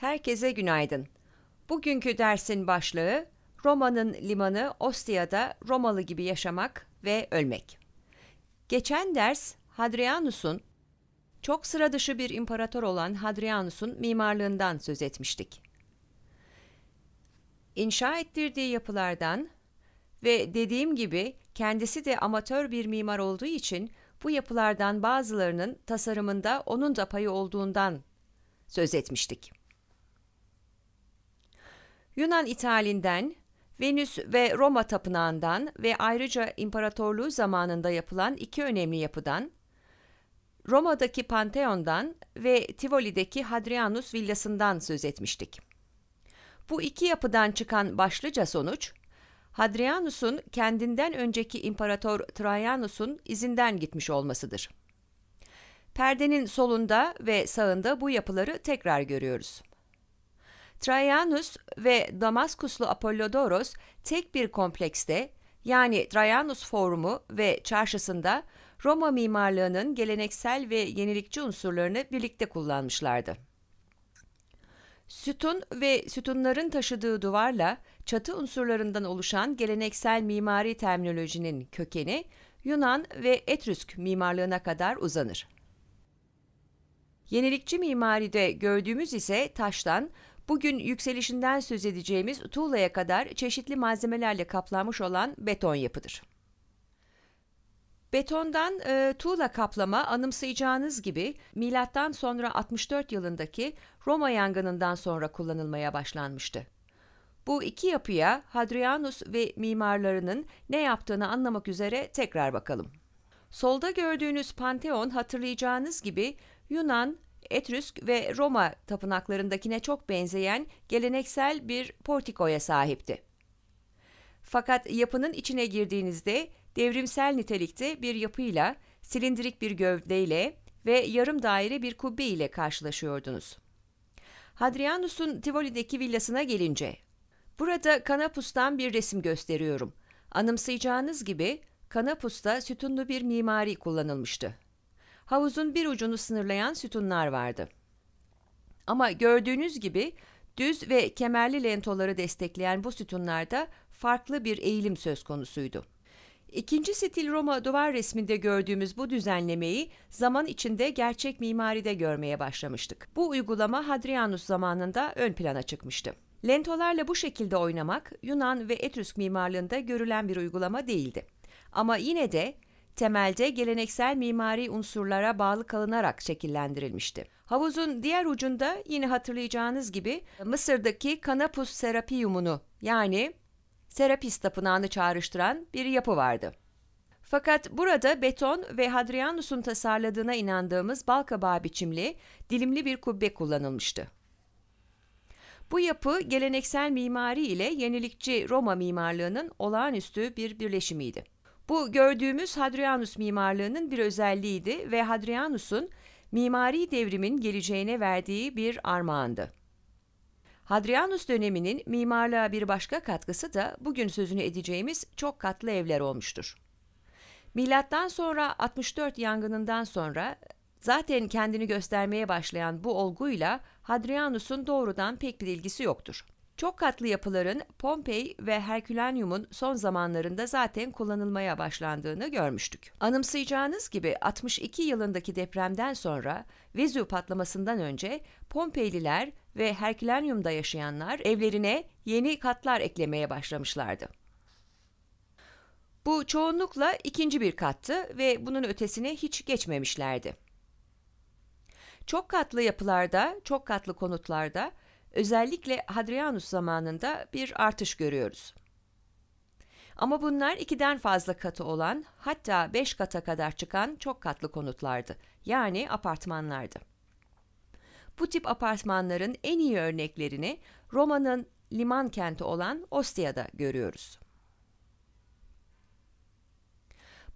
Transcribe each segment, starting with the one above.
Herkese günaydın. Bugünkü dersin başlığı Roma'nın limanı Ostia'da Romalı gibi yaşamak ve ölmek. Geçen ders Hadrianus'un çok sıra dışı bir imparator olan Hadrianus'un mimarlığından söz etmiştik. İnşa ettirdiği yapılardan ve dediğim gibi kendisi de amatör bir mimar olduğu için bu yapılardan bazılarının tasarımında onun da payı olduğundan söz etmiştik. Yunan İtal'inden, Venüs ve Roma tapınağından ve ayrıca imparatorluğu zamanında yapılan iki önemli yapıdan, Roma'daki Pantheon'dan ve Tivoli'deki Hadrianus villasından söz etmiştik. Bu iki yapıdan çıkan başlıca sonuç, Hadrianus'un kendinden önceki imparator Trajanus'un izinden gitmiş olmasıdır. Perdenin solunda ve sağında bu yapıları tekrar görüyoruz. Traianus ve Damaskuslu Apollodoros tek bir komplekste yani Traianus Forumu ve çarşısında Roma mimarlığının geleneksel ve yenilikçi unsurlarını birlikte kullanmışlardı. Sütun ve sütunların taşıdığı duvarla çatı unsurlarından oluşan geleneksel mimari terminolojinin kökeni Yunan ve Etrüsk mimarlığına kadar uzanır. Yenilikçi mimaride gördüğümüz ise taştan Bugün yükselişinden söz edeceğimiz Tuğla'ya kadar çeşitli malzemelerle kaplanmış olan beton yapıdır. Betondan e, tuğla kaplama anımsayacağınız gibi milattan sonra 64 yılındaki Roma yangınından sonra kullanılmaya başlanmıştı. Bu iki yapıya Hadrianus ve mimarlarının ne yaptığını anlamak üzere tekrar bakalım. Solda gördüğünüz Panteon hatırlayacağınız gibi Yunan, Etrüsk ve Roma tapınaklarındakine çok benzeyen geleneksel bir portikoya sahipti. Fakat yapının içine girdiğinizde devrimsel nitelikte bir yapıyla, silindirik bir gövdeyle ve yarım daire bir kubbe ile karşılaşıyordunuz. Hadrianus'un Tivoli'deki villasına gelince, burada Kanapus'tan bir resim gösteriyorum. Anımsayacağınız gibi Kanapus'ta sütunlu bir mimari kullanılmıştı havuzun bir ucunu sınırlayan sütunlar vardı. Ama gördüğünüz gibi düz ve kemerli lentoları destekleyen bu sütunlarda farklı bir eğilim söz konusuydu. İkinci stil Roma duvar resminde gördüğümüz bu düzenlemeyi zaman içinde gerçek mimaride görmeye başlamıştık. Bu uygulama Hadrianus zamanında ön plana çıkmıştı. Lentolarla bu şekilde oynamak Yunan ve Etrusk mimarlığında görülen bir uygulama değildi. Ama yine de temelde geleneksel mimari unsurlara bağlı kalınarak şekillendirilmişti. Havuzun diğer ucunda yine hatırlayacağınız gibi Mısır'daki Kanapus Serapiyumunu yani Serapis Tapınağı'nı çağrıştıran bir yapı vardı. Fakat burada beton ve Hadrianus'un tasarladığına inandığımız balkabağı biçimli, dilimli bir kubbe kullanılmıştı. Bu yapı geleneksel mimari ile yenilikçi Roma mimarlığının olağanüstü bir birleşimiydi. Bu gördüğümüz Hadrianus mimarlığının bir özelliğiydi ve Hadrianus'un mimari devrimin geleceğine verdiği bir armağandı. Hadrianus döneminin mimarlığa bir başka katkısı da bugün sözünü edeceğimiz çok katlı evler olmuştur. Milattan sonra 64 yangınından sonra zaten kendini göstermeye başlayan bu olguyla Hadrianus'un doğrudan pek bir ilgisi yoktur. Çok katlı yapıların Pompei ve Herkülanyum'un son zamanlarında zaten kullanılmaya başlandığını görmüştük. Anımsayacağınız gibi 62 yılındaki depremden sonra Vesuv patlamasından önce Pompeyliler ve Herkülanyum'da yaşayanlar evlerine yeni katlar eklemeye başlamışlardı. Bu çoğunlukla ikinci bir kattı ve bunun ötesine hiç geçmemişlerdi. Çok katlı yapılarda, çok katlı konutlarda özellikle Hadrianus zamanında bir artış görüyoruz. Ama bunlar ikiden fazla katı olan hatta beş kata kadar çıkan çok katlı konutlardı. Yani apartmanlardı. Bu tip apartmanların en iyi örneklerini Roma'nın liman kenti olan Ostia'da görüyoruz.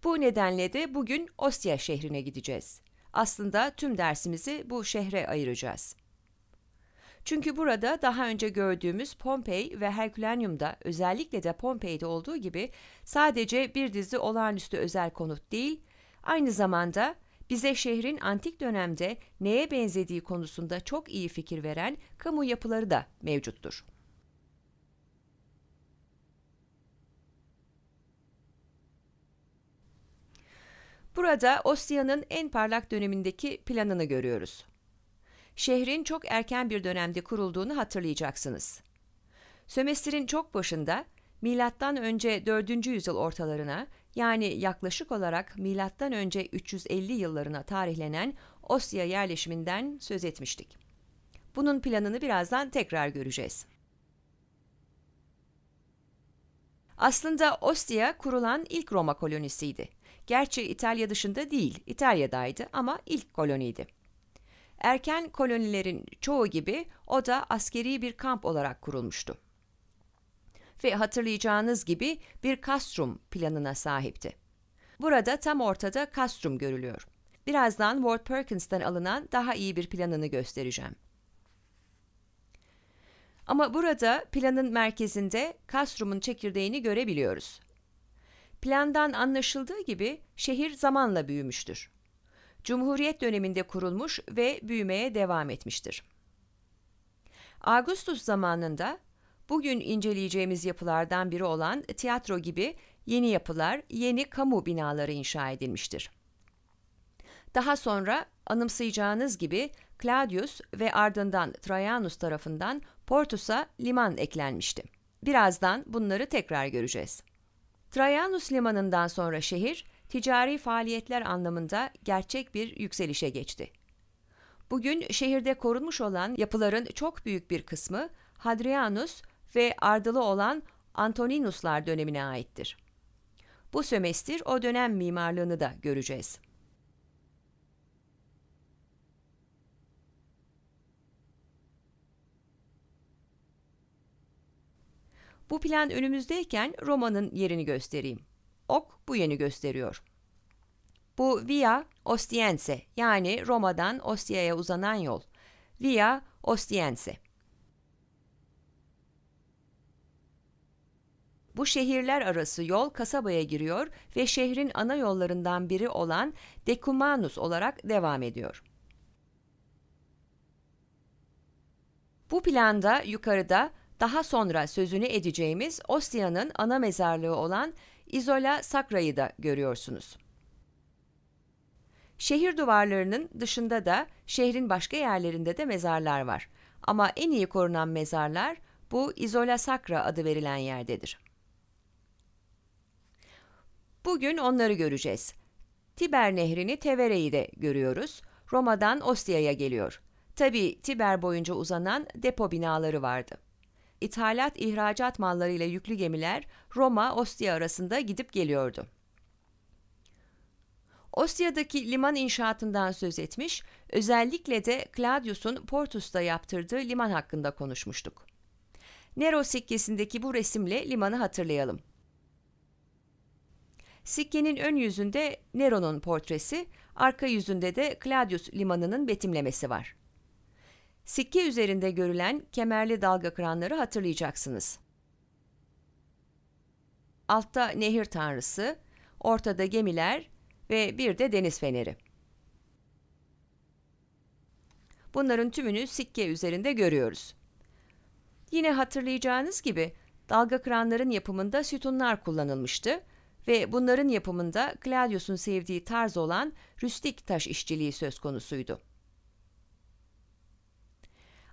Bu nedenle de bugün Ostia şehrine gideceğiz. Aslında tüm dersimizi bu şehre ayıracağız. Çünkü burada daha önce gördüğümüz Pompei ve Herkülanyum'da özellikle de Pompei'de olduğu gibi sadece bir dizi olağanüstü özel konut değil, aynı zamanda bize şehrin antik dönemde neye benzediği konusunda çok iyi fikir veren kamu yapıları da mevcuttur. Burada Ostia'nın en parlak dönemindeki planını görüyoruz şehrin çok erken bir dönemde kurulduğunu hatırlayacaksınız. Sömestrin çok başında milattan önce 4. yüzyıl ortalarına yani yaklaşık olarak milattan önce 350 yıllarına tarihlenen Osya yerleşiminden söz etmiştik. Bunun planını birazdan tekrar göreceğiz. Aslında Ostia kurulan ilk Roma kolonisiydi. Gerçi İtalya dışında değil, İtalya'daydı ama ilk koloniydi. Erken kolonilerin çoğu gibi o da askeri bir kamp olarak kurulmuştu. Ve hatırlayacağınız gibi bir kastrum planına sahipti. Burada tam ortada kastrum görülüyor. Birazdan Ward Perkins'ten alınan daha iyi bir planını göstereceğim. Ama burada planın merkezinde kastrum'un çekirdeğini görebiliyoruz. Plandan anlaşıldığı gibi şehir zamanla büyümüştür. Cumhuriyet döneminde kurulmuş ve büyümeye devam etmiştir. Ağustos zamanında bugün inceleyeceğimiz yapılardan biri olan tiyatro gibi yeni yapılar, yeni kamu binaları inşa edilmiştir. Daha sonra anımsayacağınız gibi Claudius ve ardından Trajanus tarafından Portus'a liman eklenmişti. Birazdan bunları tekrar göreceğiz. Trajanus limanından sonra şehir ticari faaliyetler anlamında gerçek bir yükselişe geçti. Bugün şehirde korunmuş olan yapıların çok büyük bir kısmı Hadrianus ve ardılı olan Antoninuslar dönemine aittir. Bu sömestir o dönem mimarlığını da göreceğiz. Bu plan önümüzdeyken Roma'nın yerini göstereyim. Ok bu yeni gösteriyor. Bu Via Ostiense yani Roma'dan Ostia'ya uzanan yol. Via Ostiense. Bu şehirler arası yol kasabaya giriyor ve şehrin ana yollarından biri olan Decumanus olarak devam ediyor. Bu planda yukarıda daha sonra sözünü edeceğimiz Ostia'nın ana mezarlığı olan Isola Sacra'yı da görüyorsunuz. Şehir duvarlarının dışında da şehrin başka yerlerinde de mezarlar var. Ama en iyi korunan mezarlar bu Isola Sacra adı verilen yerdedir. Bugün onları göreceğiz. Tiber nehrini Tevere'yi de görüyoruz. Roma'dan Ostia'ya geliyor. Tabi Tiber boyunca uzanan depo binaları vardı ithalat ihracat mallarıyla yüklü gemiler Roma-Ostia arasında gidip geliyordu. Ostia'daki liman inşaatından söz etmiş, özellikle de Claudius'un Portus'ta yaptırdığı liman hakkında konuşmuştuk. Nero sikkesindeki bu resimle limanı hatırlayalım. Sikkenin ön yüzünde Nero'nun portresi, arka yüzünde de Claudius limanının betimlemesi var. Sikke üzerinde görülen kemerli dalga kıranları hatırlayacaksınız. Altta nehir tanrısı, ortada gemiler ve bir de deniz feneri. Bunların tümünü sikke üzerinde görüyoruz. Yine hatırlayacağınız gibi dalga kıranların yapımında sütunlar kullanılmıştı ve bunların yapımında Claudius'un sevdiği tarz olan rüstik taş işçiliği söz konusuydu.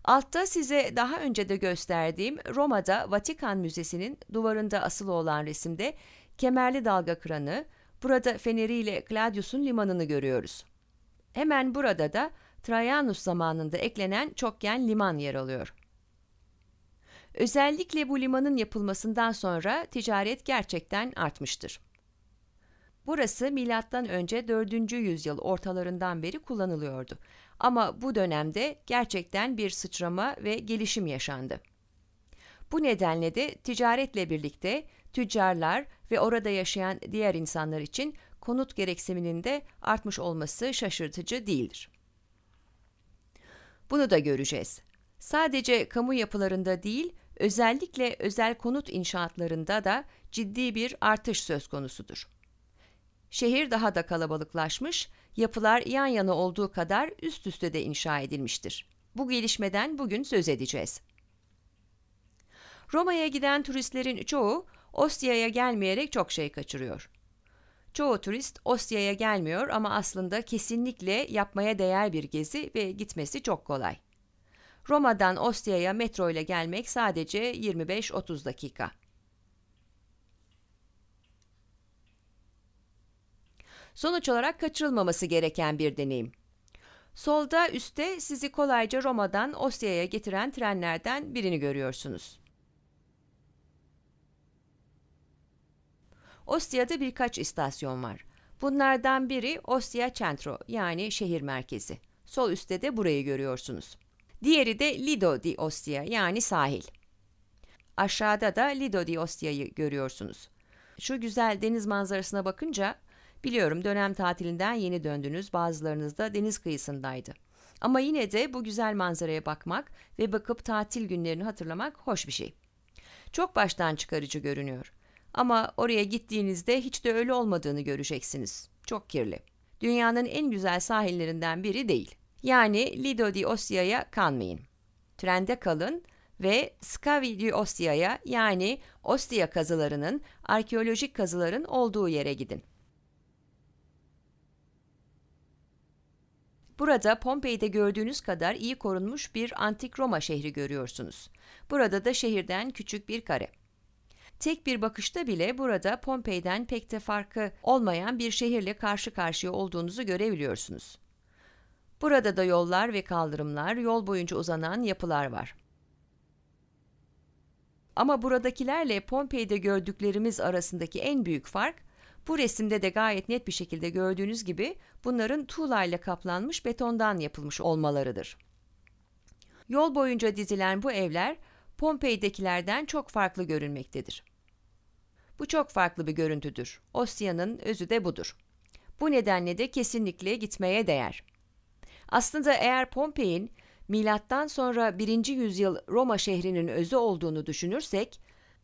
Altta size daha önce de gösterdiğim Roma'da Vatikan Müzesi'nin duvarında asılı olan resimde kemerli dalga kıranı, burada feneriyle Claudius'un limanını görüyoruz. Hemen burada da Trajanus zamanında eklenen çokgen liman yer alıyor. Özellikle bu limanın yapılmasından sonra ticaret gerçekten artmıştır. Burası milattan önce 4. yüzyıl ortalarından beri kullanılıyordu. Ama bu dönemde gerçekten bir sıçrama ve gelişim yaşandı. Bu nedenle de ticaretle birlikte tüccarlar ve orada yaşayan diğer insanlar için konut gereksiminin de artmış olması şaşırtıcı değildir. Bunu da göreceğiz. Sadece kamu yapılarında değil, özellikle özel konut inşaatlarında da ciddi bir artış söz konusudur. Şehir daha da kalabalıklaşmış, yapılar yan yana olduğu kadar üst üste de inşa edilmiştir. Bu gelişmeden bugün söz edeceğiz. Roma'ya giden turistlerin çoğu Ostia'ya gelmeyerek çok şey kaçırıyor. Çoğu turist Ostia'ya gelmiyor ama aslında kesinlikle yapmaya değer bir gezi ve gitmesi çok kolay. Roma'dan Ostia'ya metro ile gelmek sadece 25-30 dakika. Sonuç olarak kaçırılmaması gereken bir deneyim. Solda üstte sizi kolayca Roma'dan Osya'ya getiren trenlerden birini görüyorsunuz. Ostya'da birkaç istasyon var. Bunlardan biri Ostia Centro yani şehir merkezi. Sol üstte de burayı görüyorsunuz. Diğeri de Lido di Ostia yani sahil. Aşağıda da Lido di Ostia'yı görüyorsunuz. Şu güzel deniz manzarasına bakınca Biliyorum dönem tatilinden yeni döndünüz, bazılarınız da deniz kıyısındaydı. Ama yine de bu güzel manzaraya bakmak ve bakıp tatil günlerini hatırlamak hoş bir şey. Çok baştan çıkarıcı görünüyor. Ama oraya gittiğinizde hiç de öyle olmadığını göreceksiniz. Çok kirli. Dünyanın en güzel sahillerinden biri değil. Yani Lido di Ostia'ya kanmayın. Trende kalın ve Scavi di Ostia'ya yani Ostia kazılarının, arkeolojik kazıların olduğu yere gidin. Burada Pompei'de gördüğünüz kadar iyi korunmuş bir antik Roma şehri görüyorsunuz. Burada da şehirden küçük bir kare. Tek bir bakışta bile burada Pompei'den pek de farkı olmayan bir şehirle karşı karşıya olduğunuzu görebiliyorsunuz. Burada da yollar ve kaldırımlar, yol boyunca uzanan yapılar var. Ama buradakilerle Pompei'de gördüklerimiz arasındaki en büyük fark bu resimde de gayet net bir şekilde gördüğünüz gibi bunların tuğla ile kaplanmış betondan yapılmış olmalarıdır. Yol boyunca dizilen bu evler Pompei'dekilerden çok farklı görünmektedir. Bu çok farklı bir görüntüdür. Ostia'nın özü de budur. Bu nedenle de kesinlikle gitmeye değer. Aslında eğer Pompei'in milattan sonra 1. yüzyıl Roma şehrinin özü olduğunu düşünürsek,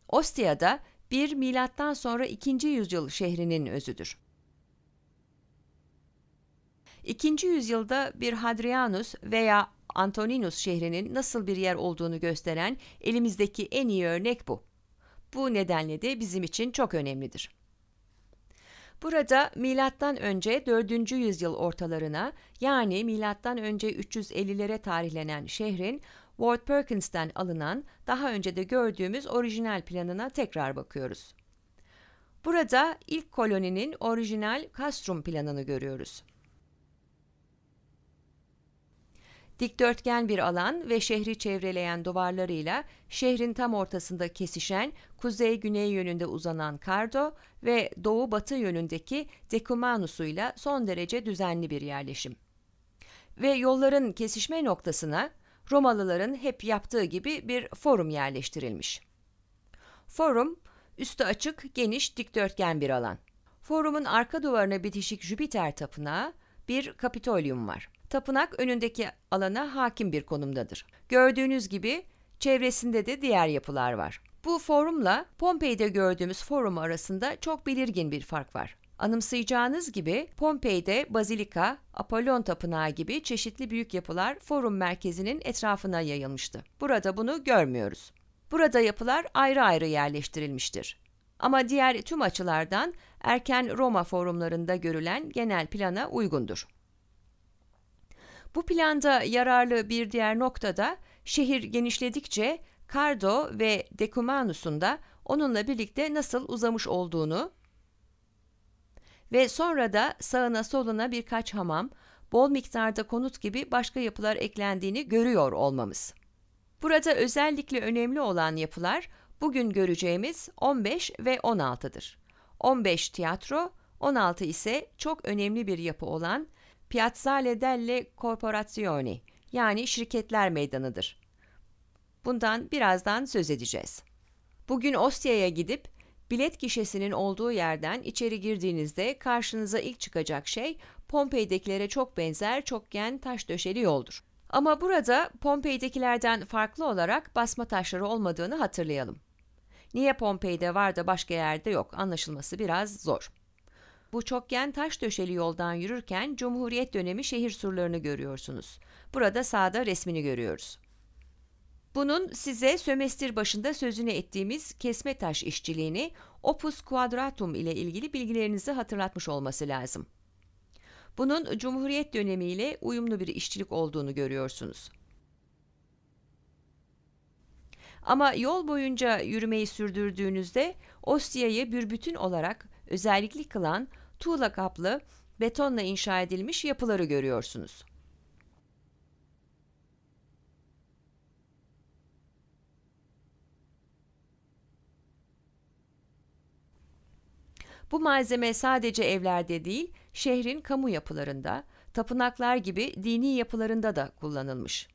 Ostia'da bir milattan sonra 2. yüzyıl şehrinin özüdür. 2. yüzyılda bir Hadrianus veya Antoninus şehrinin nasıl bir yer olduğunu gösteren elimizdeki en iyi örnek bu. Bu nedenle de bizim için çok önemlidir. Burada milattan önce 4. yüzyıl ortalarına yani milattan önce 350'lere tarihlenen şehrin Ward Perkins'ten alınan daha önce de gördüğümüz orijinal planına tekrar bakıyoruz. Burada ilk koloninin orijinal kastrum planını görüyoruz. Dikdörtgen bir alan ve şehri çevreleyen duvarlarıyla şehrin tam ortasında kesişen kuzey-güney yönünde uzanan Cardo ve doğu-batı yönündeki Decumanus'uyla son derece düzenli bir yerleşim. Ve yolların kesişme noktasına Romalıların hep yaptığı gibi bir forum yerleştirilmiş. Forum, üstü açık, geniş, dikdörtgen bir alan. Forumun arka duvarına bitişik Jüpiter tapınağı, bir kapitolyum var. Tapınak önündeki alana hakim bir konumdadır. Gördüğünüz gibi çevresinde de diğer yapılar var. Bu forumla Pompei'de gördüğümüz forum arasında çok belirgin bir fark var. Anımsayacağınız gibi Pompei'de Bazilika, Apollon Tapınağı gibi çeşitli büyük yapılar forum merkezinin etrafına yayılmıştı. Burada bunu görmüyoruz. Burada yapılar ayrı ayrı yerleştirilmiştir. Ama diğer tüm açılardan erken Roma forumlarında görülen genel plana uygundur. Bu planda yararlı bir diğer nokta da şehir genişledikçe Cardo ve Decumanus'un da onunla birlikte nasıl uzamış olduğunu ve sonra da sağına soluna birkaç hamam, bol miktarda konut gibi başka yapılar eklendiğini görüyor olmamız. Burada özellikle önemli olan yapılar bugün göreceğimiz 15 ve 16'dır. 15 tiyatro, 16 ise çok önemli bir yapı olan Piazzale delle Corporazioni yani şirketler meydanıdır. Bundan birazdan söz edeceğiz. Bugün Ostia'ya gidip Bilet gişesinin olduğu yerden içeri girdiğinizde karşınıza ilk çıkacak şey Pompei'dekilere çok benzer çokgen taş döşeli yoldur. Ama burada Pompei'dekilerden farklı olarak basma taşları olmadığını hatırlayalım. Niye Pompei'de var da başka yerde yok anlaşılması biraz zor. Bu çokgen taş döşeli yoldan yürürken Cumhuriyet dönemi şehir surlarını görüyorsunuz. Burada sağda resmini görüyoruz. Bunun size sömestr başında sözünü ettiğimiz kesme taş işçiliğini opus quadratum ile ilgili bilgilerinizi hatırlatmış olması lazım. Bunun Cumhuriyet dönemiyle uyumlu bir işçilik olduğunu görüyorsunuz. Ama yol boyunca yürümeyi sürdürdüğünüzde Ostia'yı bir bütün olarak özellikli kılan tuğla kaplı betonla inşa edilmiş yapıları görüyorsunuz. Bu malzeme sadece evlerde değil, şehrin kamu yapılarında, tapınaklar gibi dini yapılarında da kullanılmış.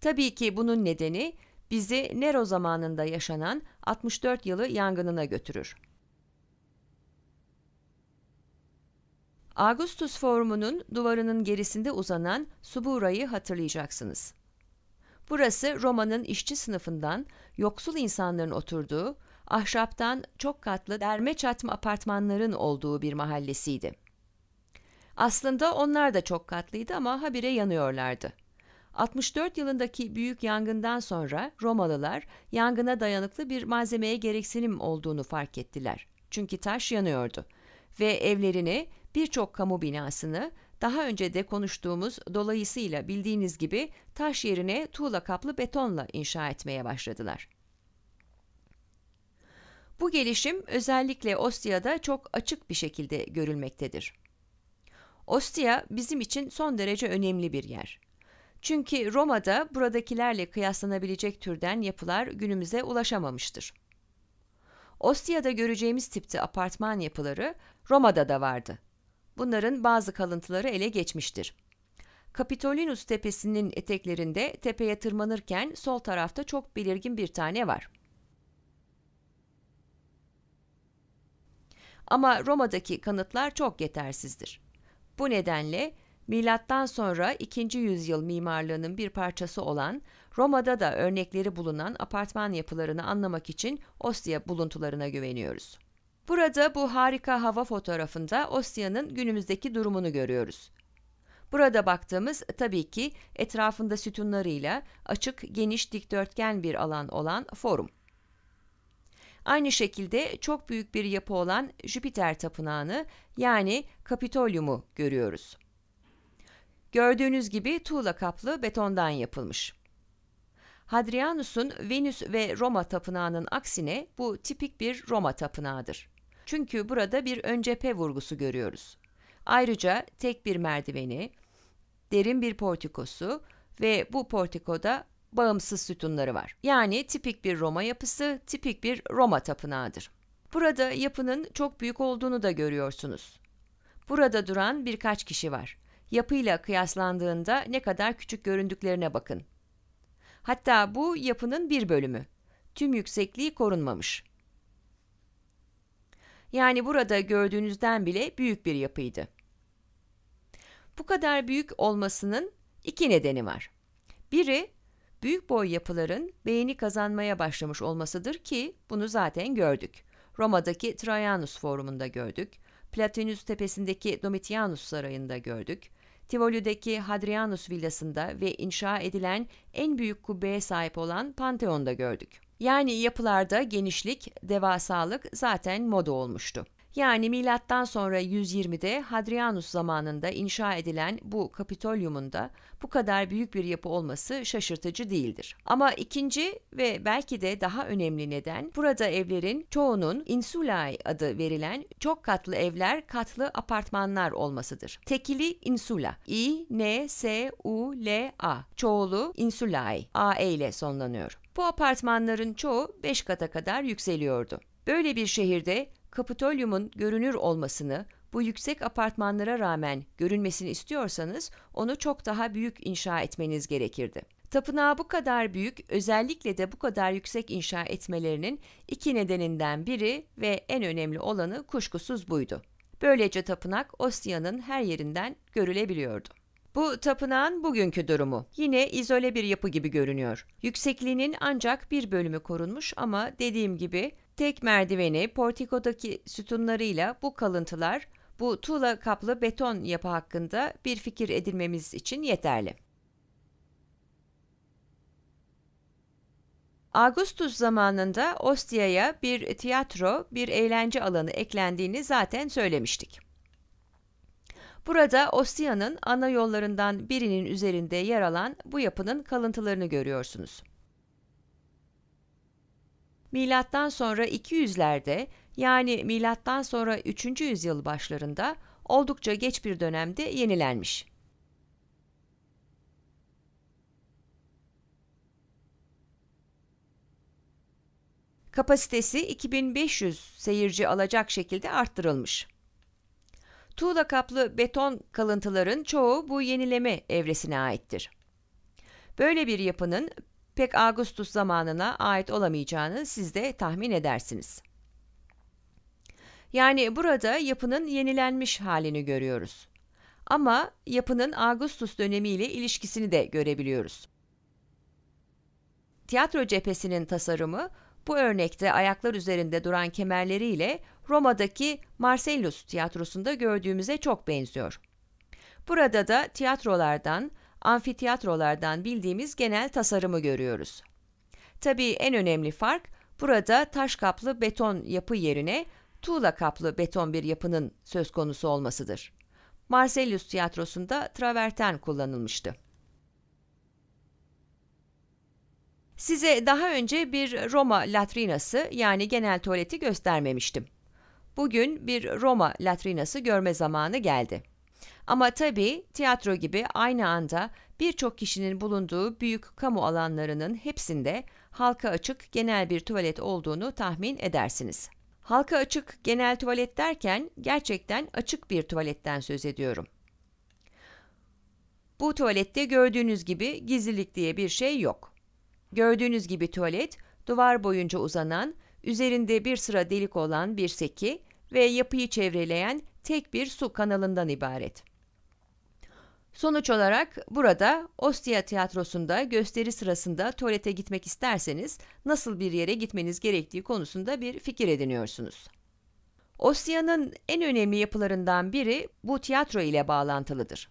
Tabii ki bunun nedeni bizi Nero zamanında yaşanan 64 yılı yangınına götürür. Augustus Forumu'nun duvarının gerisinde uzanan Subura'yı hatırlayacaksınız. Burası Roma'nın işçi sınıfından yoksul insanların oturduğu ahşaptan çok katlı derme çatma apartmanların olduğu bir mahallesiydi. Aslında onlar da çok katlıydı ama habire yanıyorlardı. 64 yılındaki büyük yangından sonra Romalılar yangına dayanıklı bir malzemeye gereksinim olduğunu fark ettiler. Çünkü taş yanıyordu ve evlerini, birçok kamu binasını daha önce de konuştuğumuz dolayısıyla bildiğiniz gibi taş yerine tuğla kaplı betonla inşa etmeye başladılar. Bu gelişim özellikle Ostia'da çok açık bir şekilde görülmektedir. Ostia bizim için son derece önemli bir yer. Çünkü Roma'da buradakilerle kıyaslanabilecek türden yapılar günümüze ulaşamamıştır. Ostia'da göreceğimiz tipte apartman yapıları Roma'da da vardı. Bunların bazı kalıntıları ele geçmiştir. Kapitolinus tepesinin eteklerinde tepeye tırmanırken sol tarafta çok belirgin bir tane var.'' Ama Roma'daki kanıtlar çok yetersizdir. Bu nedenle milattan sonra 2. yüzyıl mimarlığının bir parçası olan Roma'da da örnekleri bulunan apartman yapılarını anlamak için Ostia buluntularına güveniyoruz. Burada bu harika hava fotoğrafında Ostia'nın günümüzdeki durumunu görüyoruz. Burada baktığımız tabii ki etrafında sütunlarıyla açık, geniş, dikdörtgen bir alan olan forum. Aynı şekilde çok büyük bir yapı olan Jüpiter tapınağını yani Kapitolyum'u görüyoruz. Gördüğünüz gibi tuğla kaplı betondan yapılmış. Hadrianus'un Venüs ve Roma tapınağının aksine bu tipik bir Roma tapınağıdır. Çünkü burada bir ön cephe vurgusu görüyoruz. Ayrıca tek bir merdiveni, derin bir portikosu ve bu portikoda bağımsız sütunları var. Yani tipik bir Roma yapısı, tipik bir Roma tapınağıdır. Burada yapının çok büyük olduğunu da görüyorsunuz. Burada duran birkaç kişi var. Yapıyla kıyaslandığında ne kadar küçük göründüklerine bakın. Hatta bu yapının bir bölümü. Tüm yüksekliği korunmamış. Yani burada gördüğünüzden bile büyük bir yapıydı. Bu kadar büyük olmasının iki nedeni var. Biri büyük boy yapıların beğeni kazanmaya başlamış olmasıdır ki bunu zaten gördük. Roma'daki Trajanus Forumunda gördük, Platinus Tepesi'ndeki Domitianus Sarayı'nda gördük, Tivoli'deki Hadrianus Villası'nda ve inşa edilen en büyük kubbeye sahip olan Pantheon'da gördük. Yani yapılarda genişlik, devasalık zaten moda olmuştu. Yani milattan sonra 120'de Hadrianus zamanında inşa edilen bu Kapitolyum'un da bu kadar büyük bir yapı olması şaşırtıcı değildir. Ama ikinci ve belki de daha önemli neden burada evlerin çoğunun insulae adı verilen çok katlı evler, katlı apartmanlar olmasıdır. Tekili insula. I N, S, U, L, A. Çoğulu insulae. A, E ile sonlanıyor. Bu apartmanların çoğu 5 kata kadar yükseliyordu. Böyle bir şehirde Kapitolyum'un görünür olmasını, bu yüksek apartmanlara rağmen görünmesini istiyorsanız onu çok daha büyük inşa etmeniz gerekirdi. Tapınağı bu kadar büyük, özellikle de bu kadar yüksek inşa etmelerinin iki nedeninden biri ve en önemli olanı kuşkusuz buydu. Böylece tapınak Ostia'nın her yerinden görülebiliyordu. Bu tapınağın bugünkü durumu. Yine izole bir yapı gibi görünüyor. Yüksekliğinin ancak bir bölümü korunmuş ama dediğim gibi Tek merdiveni portikodaki sütunlarıyla bu kalıntılar bu tuğla kaplı beton yapı hakkında bir fikir edinmemiz için yeterli. Augustus zamanında Ostia'ya bir tiyatro, bir eğlence alanı eklendiğini zaten söylemiştik. Burada Ostia'nın ana yollarından birinin üzerinde yer alan bu yapının kalıntılarını görüyorsunuz. Milattan sonra 200'lerde yani milattan sonra 3. yüzyıl başlarında oldukça geç bir dönemde yenilenmiş. Kapasitesi 2500 seyirci alacak şekilde arttırılmış. Tuğla kaplı beton kalıntıların çoğu bu yenileme evresine aittir. Böyle bir yapının pek Ağustos zamanına ait olamayacağını siz de tahmin edersiniz. Yani burada yapının yenilenmiş halini görüyoruz. Ama yapının Ağustos dönemiyle ilişkisini de görebiliyoruz. Tiyatro cephesinin tasarımı bu örnekte ayaklar üzerinde duran kemerleriyle Roma'daki Marcellus tiyatrosunda gördüğümüze çok benziyor. Burada da tiyatrolardan, amfiteyatrolardan bildiğimiz genel tasarımı görüyoruz. Tabii en önemli fark burada taş kaplı beton yapı yerine tuğla kaplı beton bir yapının söz konusu olmasıdır. Marselius tiyatrosunda traverten kullanılmıştı. Size daha önce bir Roma latrinası yani genel tuvaleti göstermemiştim. Bugün bir Roma latrinası görme zamanı geldi. Ama tabii tiyatro gibi aynı anda birçok kişinin bulunduğu büyük kamu alanlarının hepsinde halka açık genel bir tuvalet olduğunu tahmin edersiniz. Halka açık genel tuvalet derken gerçekten açık bir tuvaletten söz ediyorum. Bu tuvalette gördüğünüz gibi gizlilik diye bir şey yok. Gördüğünüz gibi tuvalet duvar boyunca uzanan, üzerinde bir sıra delik olan bir seki ve yapıyı çevreleyen tek bir su kanalından ibaret. Sonuç olarak burada Ostia Tiyatrosu'nda gösteri sırasında tuvalete gitmek isterseniz nasıl bir yere gitmeniz gerektiği konusunda bir fikir ediniyorsunuz. Ostia'nın en önemli yapılarından biri bu tiyatro ile bağlantılıdır.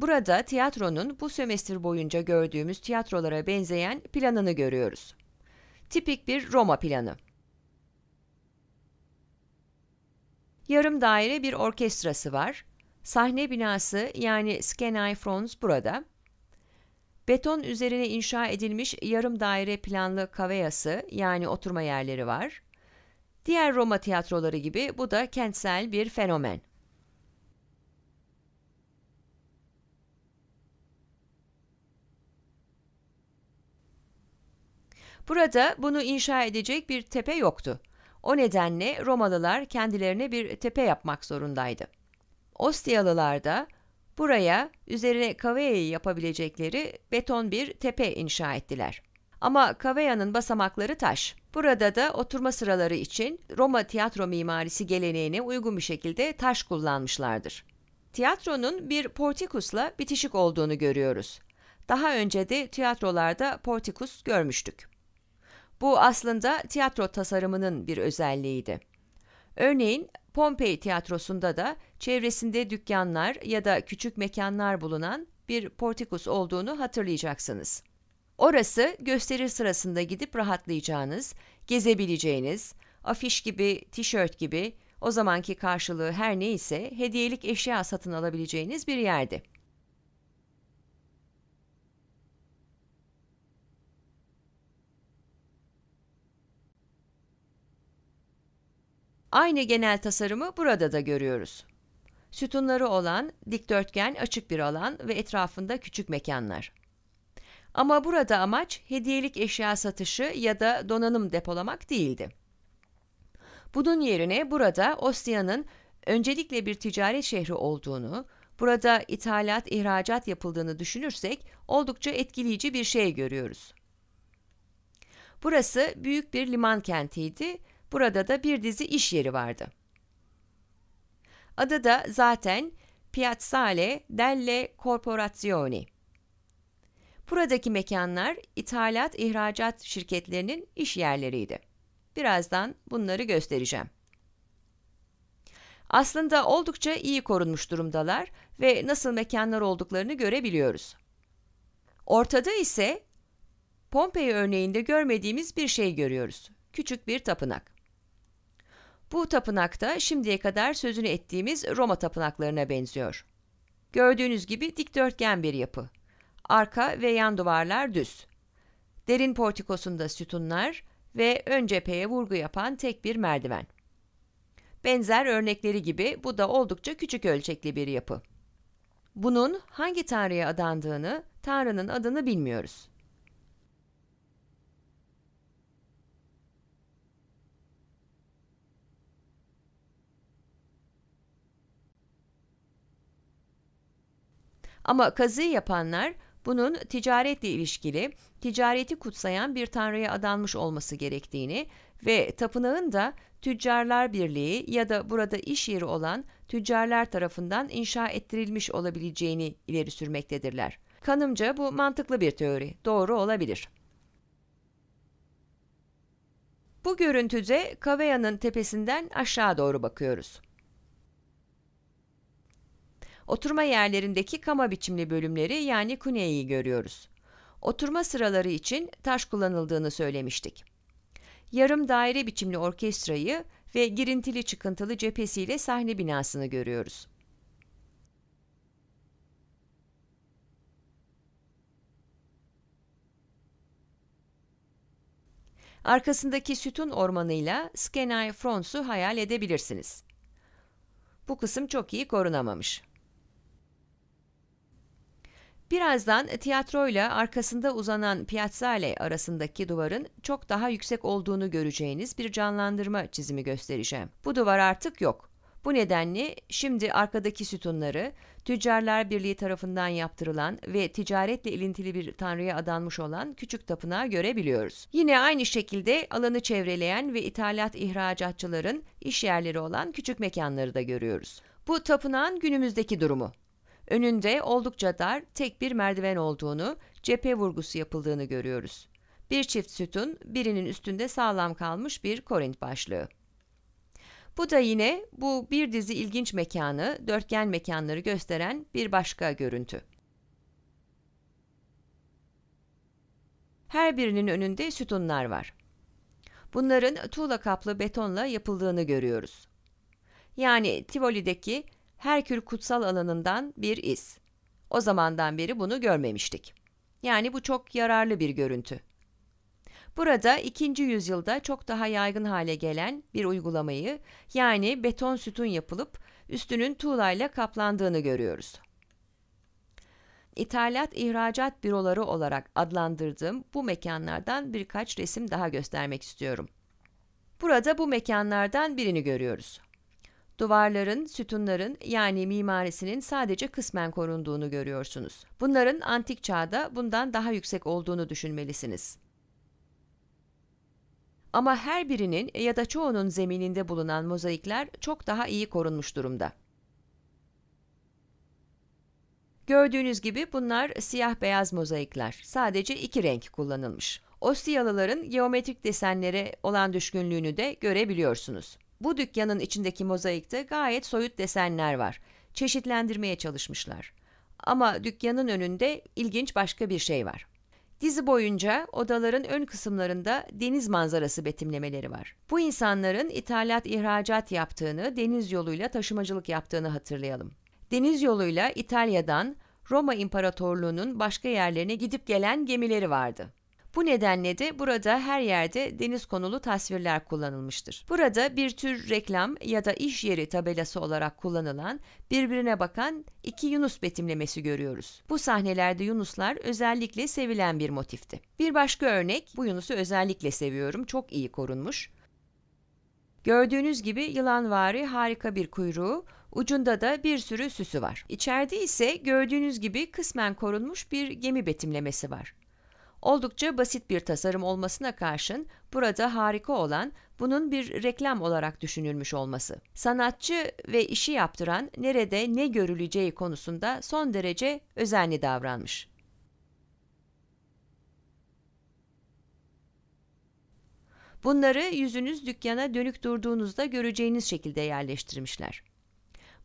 Burada tiyatronun bu sömestr boyunca gördüğümüz tiyatrolara benzeyen planını görüyoruz. Tipik bir Roma planı. Yarım daire bir orkestrası var Sahne binası yani Skenay Frons burada. Beton üzerine inşa edilmiş yarım daire planlı kaveyası yani oturma yerleri var. Diğer Roma tiyatroları gibi bu da kentsel bir fenomen. Burada bunu inşa edecek bir tepe yoktu. O nedenle Romalılar kendilerine bir tepe yapmak zorundaydı. Osyalılar da buraya üzerine kaveyi yapabilecekleri beton bir tepe inşa ettiler. Ama kaveyanın basamakları taş. Burada da oturma sıraları için Roma tiyatro mimarisi geleneğine uygun bir şekilde taş kullanmışlardır. Tiyatronun bir portikusla bitişik olduğunu görüyoruz. Daha önce de tiyatrolarda portikus görmüştük. Bu aslında tiyatro tasarımının bir özelliğiydi. Örneğin Pompey tiyatrosunda da çevresinde dükkanlar ya da küçük mekanlar bulunan bir portikus olduğunu hatırlayacaksınız. Orası gösteri sırasında gidip rahatlayacağınız, gezebileceğiniz, afiş gibi, tişört gibi, o zamanki karşılığı her neyse hediyelik eşya satın alabileceğiniz bir yerdi. Aynı genel tasarımı burada da görüyoruz. Sütunları olan dikdörtgen açık bir alan ve etrafında küçük mekanlar. Ama burada amaç hediyelik eşya satışı ya da donanım depolamak değildi. Bunun yerine burada Ostia'nın öncelikle bir ticaret şehri olduğunu, burada ithalat, ihracat yapıldığını düşünürsek oldukça etkileyici bir şey görüyoruz. Burası büyük bir liman kentiydi Burada da bir dizi iş yeri vardı. Adı da zaten Piazzale delle Corporazioni. Buradaki mekanlar ithalat ihracat şirketlerinin iş yerleriydi. Birazdan bunları göstereceğim. Aslında oldukça iyi korunmuş durumdalar ve nasıl mekanlar olduklarını görebiliyoruz. Ortada ise Pompei örneğinde görmediğimiz bir şey görüyoruz. Küçük bir tapınak. Bu tapınak da şimdiye kadar sözünü ettiğimiz Roma tapınaklarına benziyor. Gördüğünüz gibi dikdörtgen bir yapı. Arka ve yan duvarlar düz. Derin portikosunda sütunlar ve ön cepheye vurgu yapan tek bir merdiven. Benzer örnekleri gibi bu da oldukça küçük ölçekli bir yapı. Bunun hangi tanrıya adandığını, tanrının adını bilmiyoruz. Ama kazı yapanlar bunun ticaretle ilişkili, ticareti kutsayan bir tanrıya adanmış olması gerektiğini ve tapınağın da Tüccarlar Birliği ya da burada iş yeri olan tüccarlar tarafından inşa ettirilmiş olabileceğini ileri sürmektedirler. Kanımca bu mantıklı bir teori, doğru olabilir. Bu görüntüde Kaveya'nın tepesinden aşağı doğru bakıyoruz. Oturma yerlerindeki kama biçimli bölümleri yani kuneyi görüyoruz. Oturma sıraları için taş kullanıldığını söylemiştik. Yarım daire biçimli orkestrayı ve girintili çıkıntılı cephesiyle sahne binasını görüyoruz. Arkasındaki sütun ormanıyla Skenay Frons'u hayal edebilirsiniz. Bu kısım çok iyi korunamamış. Birazdan tiyatroyla arkasında uzanan Piazzale arasındaki duvarın çok daha yüksek olduğunu göreceğiniz bir canlandırma çizimi göstereceğim. Bu duvar artık yok. Bu nedenle şimdi arkadaki sütunları Tüccarlar Birliği tarafından yaptırılan ve ticaretle ilintili bir tanrıya adanmış olan küçük tapınağı görebiliyoruz. Yine aynı şekilde alanı çevreleyen ve ithalat ihracatçıların iş yerleri olan küçük mekanları da görüyoruz. Bu tapınağın günümüzdeki durumu. Önünde oldukça dar tek bir merdiven olduğunu, cephe vurgusu yapıldığını görüyoruz. Bir çift sütun, birinin üstünde sağlam kalmış bir korint başlığı. Bu da yine bu bir dizi ilginç mekanı, dörtgen mekanları gösteren bir başka görüntü. Her birinin önünde sütunlar var. Bunların tuğla kaplı betonla yapıldığını görüyoruz. Yani Tivoli'deki Herkül kutsal alanından bir iz. O zamandan beri bunu görmemiştik. Yani bu çok yararlı bir görüntü. Burada 2. yüzyılda çok daha yaygın hale gelen bir uygulamayı yani beton sütun yapılıp üstünün tuğlayla kaplandığını görüyoruz. İthalat ihracat büroları olarak adlandırdığım bu mekanlardan birkaç resim daha göstermek istiyorum. Burada bu mekanlardan birini görüyoruz. Duvarların, sütunların yani mimarisinin sadece kısmen korunduğunu görüyorsunuz. Bunların antik çağda bundan daha yüksek olduğunu düşünmelisiniz. Ama her birinin ya da çoğunun zemininde bulunan mozaikler çok daha iyi korunmuş durumda. Gördüğünüz gibi bunlar siyah-beyaz mozaikler. Sadece iki renk kullanılmış. Ostiyalıların geometrik desenlere olan düşkünlüğünü de görebiliyorsunuz. Bu dükkanın içindeki mozaikte gayet soyut desenler var. Çeşitlendirmeye çalışmışlar. Ama dükkanın önünde ilginç başka bir şey var. Dizi boyunca odaların ön kısımlarında deniz manzarası betimlemeleri var. Bu insanların ithalat ihracat yaptığını, deniz yoluyla taşımacılık yaptığını hatırlayalım. Deniz yoluyla İtalya'dan Roma İmparatorluğu'nun başka yerlerine gidip gelen gemileri vardı. Bu nedenle de burada her yerde deniz konulu tasvirler kullanılmıştır. Burada bir tür reklam ya da iş yeri tabelası olarak kullanılan birbirine bakan iki Yunus betimlemesi görüyoruz. Bu sahnelerde Yunuslar özellikle sevilen bir motifti. Bir başka örnek, bu Yunus'u özellikle seviyorum, çok iyi korunmuş. Gördüğünüz gibi yılanvari harika bir kuyruğu, ucunda da bir sürü süsü var. İçeride ise gördüğünüz gibi kısmen korunmuş bir gemi betimlemesi var. Oldukça basit bir tasarım olmasına karşın burada harika olan bunun bir reklam olarak düşünülmüş olması. Sanatçı ve işi yaptıran nerede ne görüleceği konusunda son derece özenli davranmış. Bunları yüzünüz dükkana dönük durduğunuzda göreceğiniz şekilde yerleştirmişler.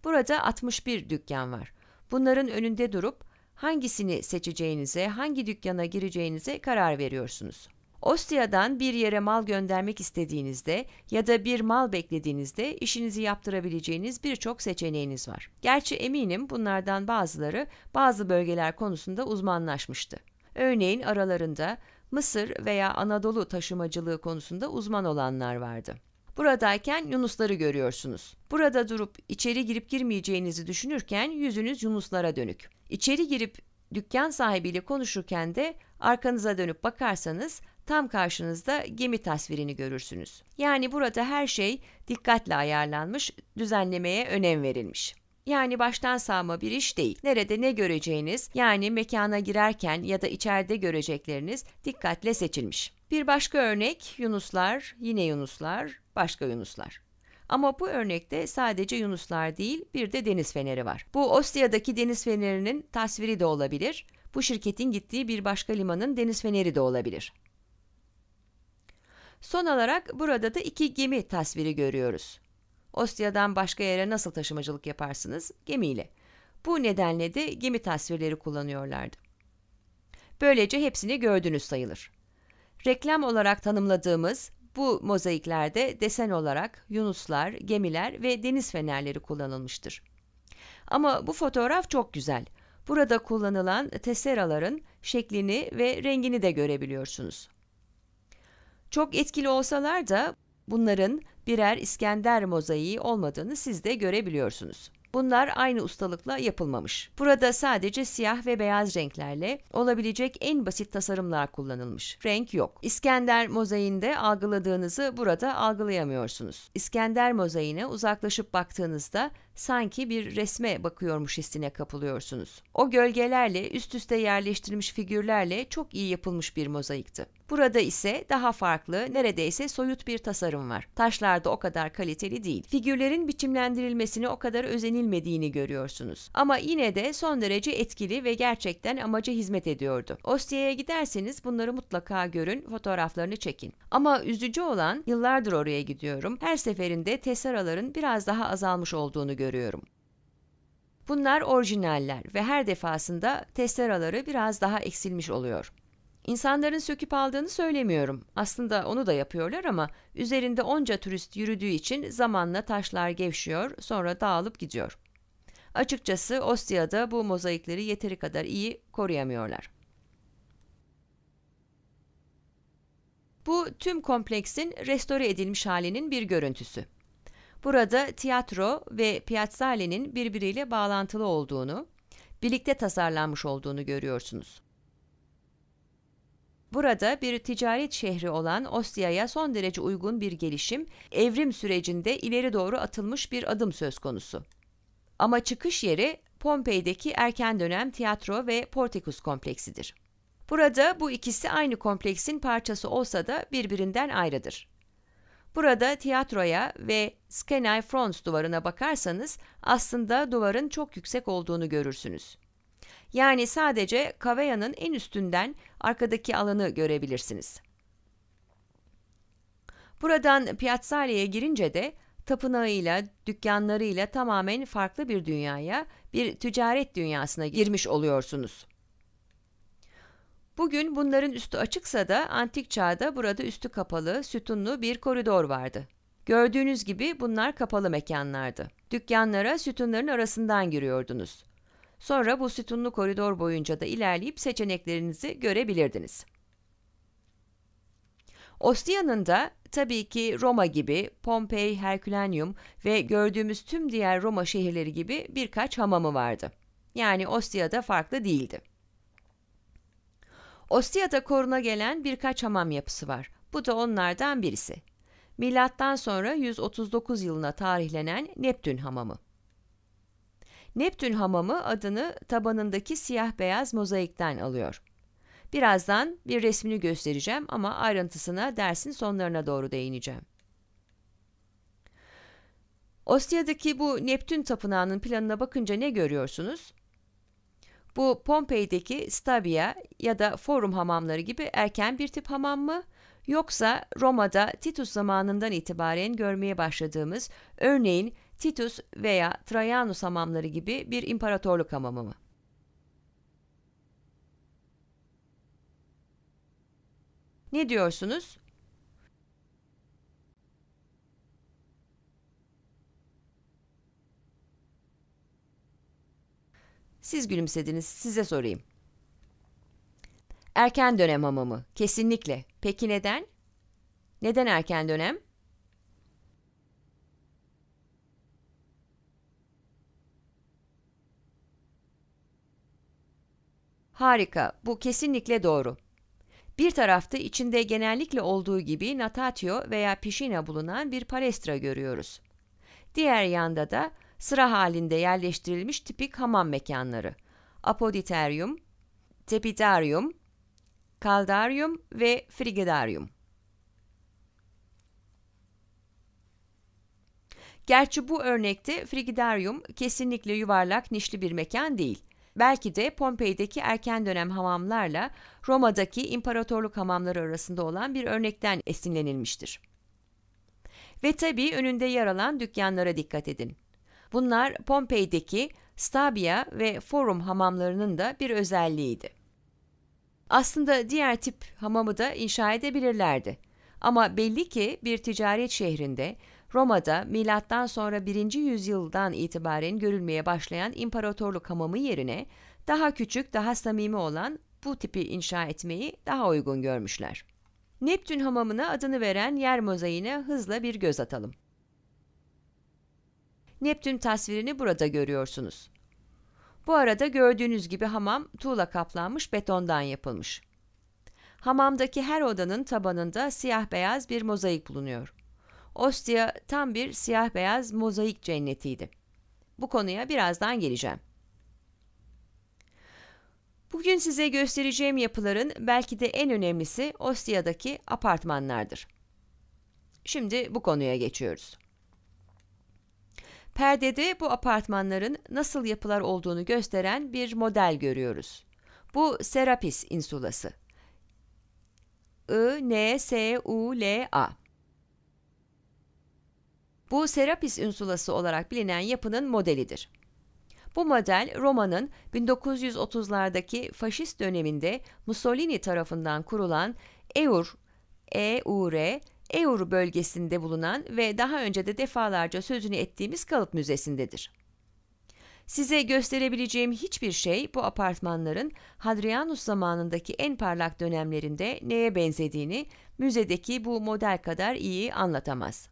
Burada 61 dükkan var. Bunların önünde durup hangisini seçeceğinize, hangi dükkana gireceğinize karar veriyorsunuz. Ostia'dan bir yere mal göndermek istediğinizde ya da bir mal beklediğinizde işinizi yaptırabileceğiniz birçok seçeneğiniz var. Gerçi eminim bunlardan bazıları bazı bölgeler konusunda uzmanlaşmıştı. Örneğin aralarında Mısır veya Anadolu taşımacılığı konusunda uzman olanlar vardı. Buradayken yunusları görüyorsunuz. Burada durup içeri girip girmeyeceğinizi düşünürken yüzünüz yunuslara dönük. İçeri girip dükkan sahibiyle konuşurken de arkanıza dönüp bakarsanız tam karşınızda gemi tasvirini görürsünüz. Yani burada her şey dikkatle ayarlanmış, düzenlemeye önem verilmiş. Yani baştan sağma bir iş değil. Nerede ne göreceğiniz, yani mekana girerken ya da içeride görecekleriniz dikkatle seçilmiş. Bir başka örnek Yunuslar, yine Yunuslar, başka yunuslar. Ama bu örnekte sadece yunuslar değil bir de deniz feneri var. Bu Ostia'daki deniz fenerinin tasviri de olabilir. Bu şirketin gittiği bir başka limanın deniz feneri de olabilir. Son olarak burada da iki gemi tasviri görüyoruz. Ostia'dan başka yere nasıl taşımacılık yaparsınız? Gemiyle. Bu nedenle de gemi tasvirleri kullanıyorlardı. Böylece hepsini gördünüz sayılır. Reklam olarak tanımladığımız bu mozaiklerde desen olarak yunuslar, gemiler ve deniz fenerleri kullanılmıştır. Ama bu fotoğraf çok güzel. Burada kullanılan teseraların şeklini ve rengini de görebiliyorsunuz. Çok etkili olsalar da bunların birer İskender mozaiği olmadığını siz de görebiliyorsunuz. Bunlar aynı ustalıkla yapılmamış. Burada sadece siyah ve beyaz renklerle olabilecek en basit tasarımlar kullanılmış. Renk yok. İskender mozaiğinde algıladığınızı burada algılayamıyorsunuz. İskender mozaiğine uzaklaşıp baktığınızda sanki bir resme bakıyormuş hissine kapılıyorsunuz. O gölgelerle, üst üste yerleştirilmiş figürlerle çok iyi yapılmış bir mozaikti. Burada ise daha farklı, neredeyse soyut bir tasarım var. Taşlar da o kadar kaliteli değil. Figürlerin biçimlendirilmesini o kadar özenilmediğini görüyorsunuz. Ama yine de son derece etkili ve gerçekten amaca hizmet ediyordu. Ostia'ya giderseniz bunları mutlaka görün, fotoğraflarını çekin. Ama üzücü olan, yıllardır oraya gidiyorum, her seferinde tesaraların biraz daha azalmış olduğunu görüyorum görüyorum. Bunlar orijinaller ve her defasında testeraları biraz daha eksilmiş oluyor. İnsanların söküp aldığını söylemiyorum. Aslında onu da yapıyorlar ama üzerinde onca turist yürüdüğü için zamanla taşlar gevşiyor, sonra dağılıp gidiyor. Açıkçası Ostia'da bu mozaikleri yeteri kadar iyi koruyamıyorlar. Bu tüm kompleksin restore edilmiş halinin bir görüntüsü. Burada tiyatro ve Piazzale'nin birbiriyle bağlantılı olduğunu, birlikte tasarlanmış olduğunu görüyorsunuz. Burada bir ticaret şehri olan Ostia'ya son derece uygun bir gelişim, evrim sürecinde ileri doğru atılmış bir adım söz konusu. Ama çıkış yeri Pompei'deki erken dönem tiyatro ve Portikus kompleksidir. Burada bu ikisi aynı kompleksin parçası olsa da birbirinden ayrıdır. Burada tiyatroya ve Skenay Frons duvarına bakarsanız aslında duvarın çok yüksek olduğunu görürsünüz. Yani sadece Kaveya'nın en üstünden arkadaki alanı görebilirsiniz. Buradan Piazzale'ye girince de tapınağıyla, dükkanlarıyla tamamen farklı bir dünyaya, bir ticaret dünyasına girmiş oluyorsunuz. Bugün bunların üstü açıksa da antik çağda burada üstü kapalı, sütunlu bir koridor vardı. Gördüğünüz gibi bunlar kapalı mekanlardı. Dükkanlara sütunların arasından giriyordunuz. Sonra bu sütunlu koridor boyunca da ilerleyip seçeneklerinizi görebilirdiniz. Ostia'nın da tabii ki Roma gibi Pompei, Herkülanium ve gördüğümüz tüm diğer Roma şehirleri gibi birkaç hamamı vardı. Yani Ostia'da farklı değildi. Ostiata koruna gelen birkaç hamam yapısı var. Bu da onlardan birisi. Milattan sonra 139 yılına tarihlenen Neptün Hamamı. Neptün Hamamı adını tabanındaki siyah beyaz mozaikten alıyor. Birazdan bir resmini göstereceğim ama ayrıntısına dersin sonlarına doğru değineceğim. Ostia'daki bu Neptün tapınağının planına bakınca ne görüyorsunuz? Bu Pompei'deki Stabia ya da Forum hamamları gibi erken bir tip hamam mı? Yoksa Roma'da Titus zamanından itibaren görmeye başladığımız örneğin Titus veya Trajanus hamamları gibi bir imparatorluk hamamı mı? Ne diyorsunuz? Siz gülümsediniz, size sorayım. Erken dönem hamamı, kesinlikle. Peki neden? Neden erken dönem? Harika, bu kesinlikle doğru. Bir tarafta içinde genellikle olduğu gibi natatio veya pişina bulunan bir palestra görüyoruz. Diğer yanda da sıra halinde yerleştirilmiş tipik hamam mekanları. apoditerium, tepidarium, kaldaryum ve frigidaryum. Gerçi bu örnekte frigidaryum kesinlikle yuvarlak nişli bir mekan değil. Belki de Pompei'deki erken dönem hamamlarla Roma'daki imparatorluk hamamları arasında olan bir örnekten esinlenilmiştir. Ve tabii önünde yer alan dükkanlara dikkat edin. Bunlar Pompei'deki Stabia ve Forum hamamlarının da bir özelliğiydi. Aslında diğer tip hamamı da inşa edebilirlerdi. Ama belli ki bir ticaret şehrinde Roma'da milattan sonra 1. yüzyıldan itibaren görülmeye başlayan imparatorluk hamamı yerine daha küçük, daha samimi olan bu tipi inşa etmeyi daha uygun görmüşler. Neptün hamamına adını veren yer mozaiğine hızla bir göz atalım. Neptün tasvirini burada görüyorsunuz. Bu arada gördüğünüz gibi hamam tuğla kaplanmış betondan yapılmış. Hamamdaki her odanın tabanında siyah beyaz bir mozaik bulunuyor. Ostia tam bir siyah beyaz mozaik cennetiydi. Bu konuya birazdan geleceğim. Bugün size göstereceğim yapıların belki de en önemlisi Ostia'daki apartmanlardır. Şimdi bu konuya geçiyoruz. Perdede bu apartmanların nasıl yapılar olduğunu gösteren bir model görüyoruz. Bu Serapis insulası. I N S U L A. Bu Serapis insulası olarak bilinen yapının modelidir. Bu model Roma'nın 1930'lardaki faşist döneminde Mussolini tarafından kurulan EUR, EUR Euro bölgesinde bulunan ve daha önce de defalarca sözünü ettiğimiz kalıp müzesindedir. Size gösterebileceğim hiçbir şey bu apartmanların Hadrianus zamanındaki en parlak dönemlerinde neye benzediğini müzedeki bu model kadar iyi anlatamaz.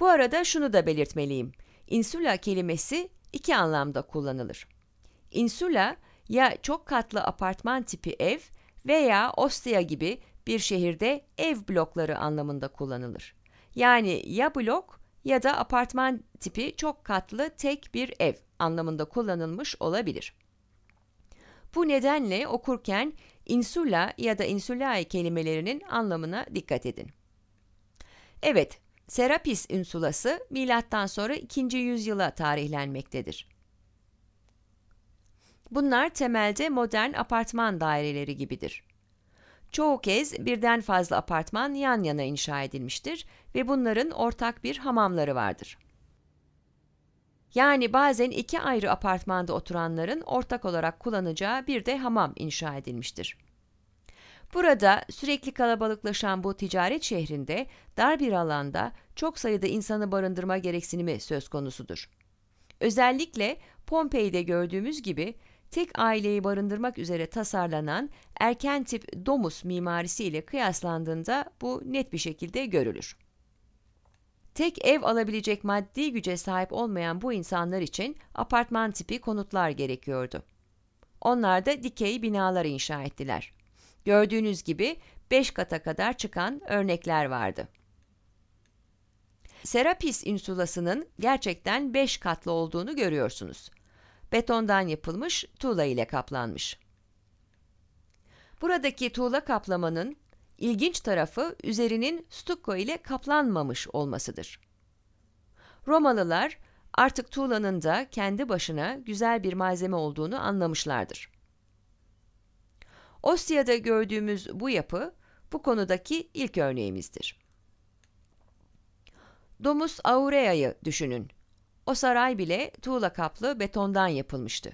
Bu arada şunu da belirtmeliyim. Insula kelimesi iki anlamda kullanılır. Insula ya çok katlı apartman tipi ev veya Ostia gibi bir şehirde ev blokları anlamında kullanılır. Yani ya blok ya da apartman tipi çok katlı tek bir ev anlamında kullanılmış olabilir. Bu nedenle okurken insula ya da insulae kelimelerinin anlamına dikkat edin. Evet, Serapis insulası milattan sonra 2. yüzyıla tarihlenmektedir. Bunlar temelde modern apartman daireleri gibidir. Çoğu kez birden fazla apartman yan yana inşa edilmiştir ve bunların ortak bir hamamları vardır. Yani bazen iki ayrı apartmanda oturanların ortak olarak kullanacağı bir de hamam inşa edilmiştir. Burada sürekli kalabalıklaşan bu ticaret şehrinde dar bir alanda çok sayıda insanı barındırma gereksinimi söz konusudur. Özellikle Pompei'de gördüğümüz gibi tek aileyi barındırmak üzere tasarlanan erken tip domus mimarisi ile kıyaslandığında bu net bir şekilde görülür. Tek ev alabilecek maddi güce sahip olmayan bu insanlar için apartman tipi konutlar gerekiyordu. Onlar da dikey binalar inşa ettiler. Gördüğünüz gibi 5 kata kadar çıkan örnekler vardı. Serapis insulasının gerçekten 5 katlı olduğunu görüyorsunuz betondan yapılmış tuğla ile kaplanmış. Buradaki tuğla kaplamanın ilginç tarafı üzerinin stucco ile kaplanmamış olmasıdır. Romalılar artık tuğlanın da kendi başına güzel bir malzeme olduğunu anlamışlardır. Ostya'da gördüğümüz bu yapı bu konudaki ilk örneğimizdir. Domus aurea'yı düşünün. O saray bile tuğla kaplı betondan yapılmıştı.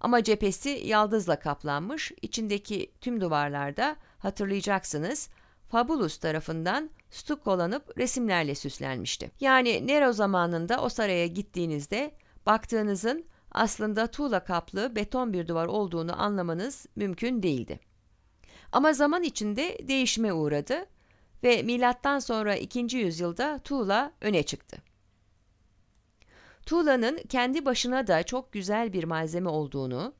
Ama cephesi yaldızla kaplanmış, içindeki tüm duvarlarda hatırlayacaksınız Fabulus tarafından stukolanıp resimlerle süslenmişti. Yani Nero zamanında o saraya gittiğinizde baktığınızın aslında tuğla kaplı beton bir duvar olduğunu anlamanız mümkün değildi. Ama zaman içinde değişime uğradı ve milattan sonra 2. yüzyılda tuğla öne çıktı. Tuğlanın kendi başına da çok güzel bir malzeme olduğunu,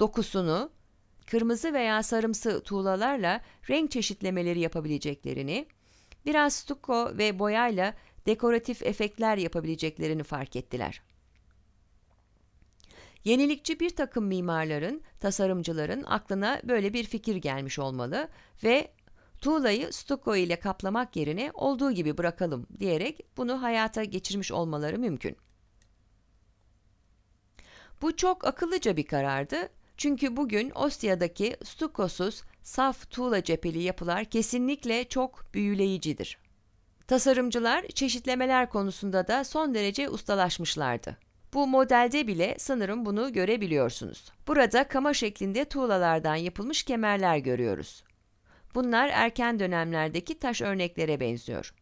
dokusunu, kırmızı veya sarımsı tuğlalarla renk çeşitlemeleri yapabileceklerini, biraz stuko ve boyayla dekoratif efektler yapabileceklerini fark ettiler. Yenilikçi bir takım mimarların, tasarımcıların aklına böyle bir fikir gelmiş olmalı ve tuğlayı stuko ile kaplamak yerine olduğu gibi bırakalım diyerek bunu hayata geçirmiş olmaları mümkün. Bu çok akıllıca bir karardı çünkü bugün Ostia'daki stukosuz, saf tuğla cepheli yapılar kesinlikle çok büyüleyicidir. Tasarımcılar çeşitlemeler konusunda da son derece ustalaşmışlardı. Bu modelde bile sanırım bunu görebiliyorsunuz. Burada kama şeklinde tuğlalardan yapılmış kemerler görüyoruz. Bunlar erken dönemlerdeki taş örneklere benziyor.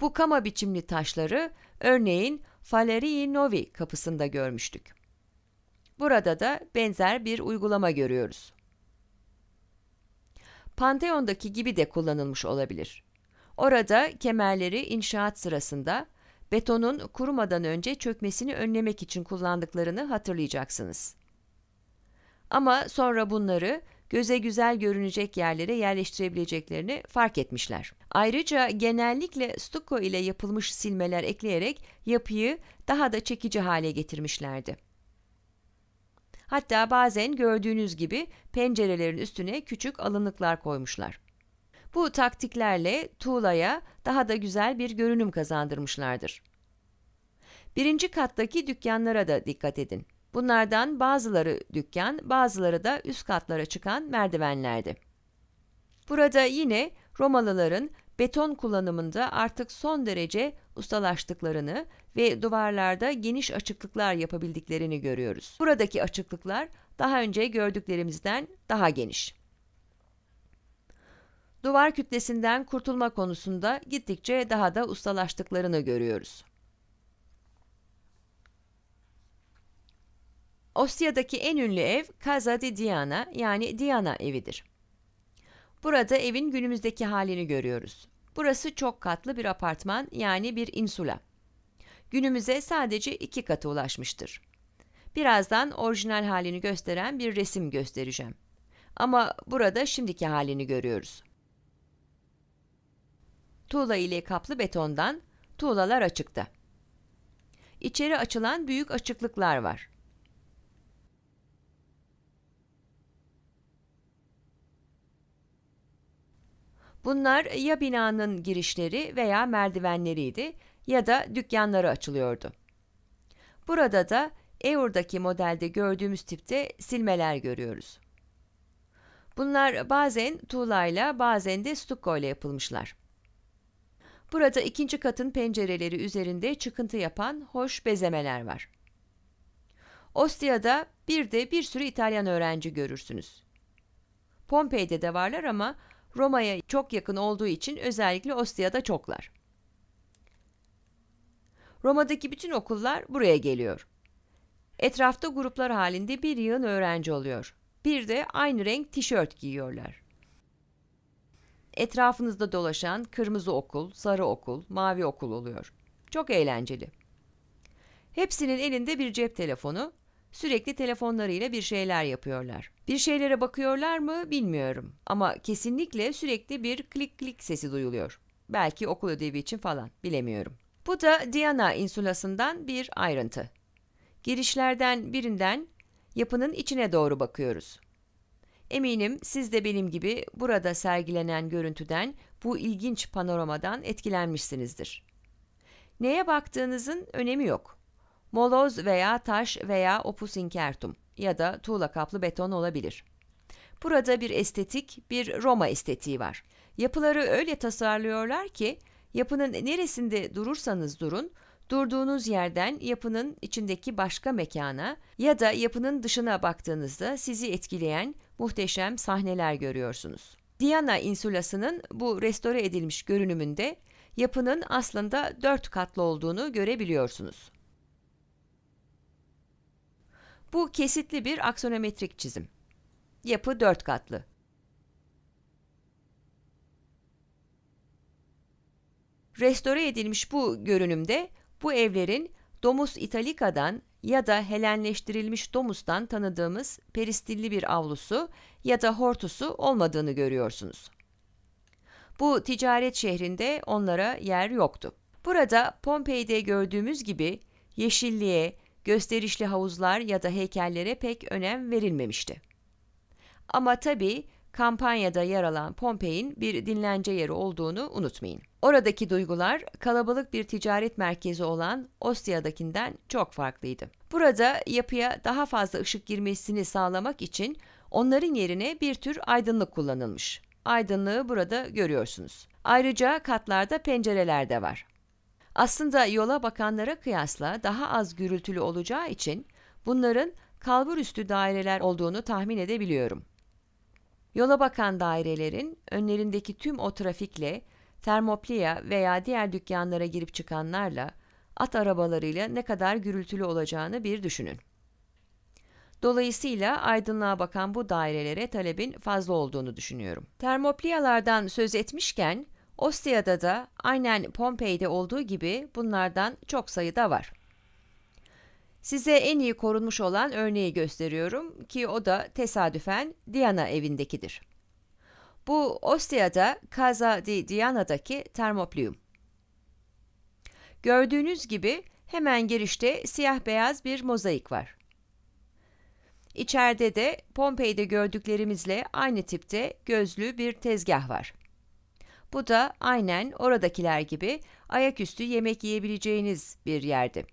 Bu kama biçimli taşları örneğin Falerii Novi kapısında görmüştük. Burada da benzer bir uygulama görüyoruz. Panteon'daki gibi de kullanılmış olabilir. Orada kemerleri inşaat sırasında betonun kurumadan önce çökmesini önlemek için kullandıklarını hatırlayacaksınız. Ama sonra bunları göze güzel görünecek yerlere yerleştirebileceklerini fark etmişler. Ayrıca genellikle stuko ile yapılmış silmeler ekleyerek yapıyı daha da çekici hale getirmişlerdi. Hatta bazen gördüğünüz gibi pencerelerin üstüne küçük alınlıklar koymuşlar. Bu taktiklerle tuğlaya daha da güzel bir görünüm kazandırmışlardır. Birinci kattaki dükkanlara da dikkat edin. Bunlardan bazıları dükkan, bazıları da üst katlara çıkan merdivenlerdi. Burada yine Romalıların beton kullanımında artık son derece ustalaştıklarını ve duvarlarda geniş açıklıklar yapabildiklerini görüyoruz. Buradaki açıklıklar daha önce gördüklerimizden daha geniş. Duvar kütlesinden kurtulma konusunda gittikçe daha da ustalaştıklarını görüyoruz. Ostia'daki en ünlü ev Casa di Diana yani Diana evidir. Burada evin günümüzdeki halini görüyoruz. Burası çok katlı bir apartman yani bir insula. Günümüze sadece iki kata ulaşmıştır. Birazdan orijinal halini gösteren bir resim göstereceğim. Ama burada şimdiki halini görüyoruz. Tuğla ile kaplı betondan tuğlalar açıkta. İçeri açılan büyük açıklıklar var. Bunlar ya binanın girişleri veya merdivenleriydi ya da dükkanları açılıyordu. Burada da Eur'daki modelde gördüğümüz tipte silmeler görüyoruz. Bunlar bazen tuğlayla bazen de stucco ile yapılmışlar. Burada ikinci katın pencereleri üzerinde çıkıntı yapan hoş bezemeler var. Ostia'da bir de bir sürü İtalyan öğrenci görürsünüz. Pompei'de de varlar ama Roma'ya çok yakın olduğu için özellikle Ostia'da çoklar. Roma'daki bütün okullar buraya geliyor. Etrafta gruplar halinde bir yığın öğrenci oluyor. Bir de aynı renk tişört giyiyorlar. Etrafınızda dolaşan kırmızı okul, sarı okul, mavi okul oluyor. Çok eğlenceli. Hepsinin elinde bir cep telefonu, Sürekli telefonlarıyla bir şeyler yapıyorlar. Bir şeylere bakıyorlar mı bilmiyorum ama kesinlikle sürekli bir klik klik sesi duyuluyor. Belki okul ödevi için falan bilemiyorum. Bu da Diana insulasından bir ayrıntı. Girişlerden birinden yapının içine doğru bakıyoruz. Eminim siz de benim gibi burada sergilenen görüntüden, bu ilginç panoramadan etkilenmişsinizdir. Neye baktığınızın önemi yok moloz veya taş veya opus incertum ya da tuğla kaplı beton olabilir. Burada bir estetik, bir Roma estetiği var. Yapıları öyle tasarlıyorlar ki yapının neresinde durursanız durun, durduğunuz yerden yapının içindeki başka mekana ya da yapının dışına baktığınızda sizi etkileyen muhteşem sahneler görüyorsunuz. Diana insulasının bu restore edilmiş görünümünde yapının aslında dört katlı olduğunu görebiliyorsunuz. Bu kesitli bir aksonometrik çizim. Yapı dört katlı. Restore edilmiş bu görünümde bu evlerin Domus Italica'dan ya da Helenleştirilmiş Domus'tan tanıdığımız peristilli bir avlusu ya da hortusu olmadığını görüyorsunuz. Bu ticaret şehrinde onlara yer yoktu. Burada Pompei'de gördüğümüz gibi yeşilliğe, gösterişli havuzlar ya da heykellere pek önem verilmemişti. Ama tabi kampanyada yer alan Pompei'in bir dinlence yeri olduğunu unutmayın. Oradaki duygular kalabalık bir ticaret merkezi olan Ostia'dakinden çok farklıydı. Burada yapıya daha fazla ışık girmesini sağlamak için onların yerine bir tür aydınlık kullanılmış. Aydınlığı burada görüyorsunuz. Ayrıca katlarda pencereler de var. Aslında yola bakanlara kıyasla daha az gürültülü olacağı için bunların kalbur üstü daireler olduğunu tahmin edebiliyorum. Yola bakan dairelerin önlerindeki tüm o trafikle, termopliya veya diğer dükkanlara girip çıkanlarla, at arabalarıyla ne kadar gürültülü olacağını bir düşünün. Dolayısıyla aydınlığa bakan bu dairelere talebin fazla olduğunu düşünüyorum. Termopliyalardan söz etmişken Ostia'da da aynen Pompei'de olduğu gibi bunlardan çok sayıda var. Size en iyi korunmuş olan örneği gösteriyorum ki o da tesadüfen Diana evindekidir. Bu Ostia'da Casa di Diana'daki termoplium. Gördüğünüz gibi hemen girişte siyah beyaz bir mozaik var. İçeride de Pompei'de gördüklerimizle aynı tipte gözlü bir tezgah var. Bu da aynen oradakiler gibi ayaküstü yemek yiyebileceğiniz bir yerdi.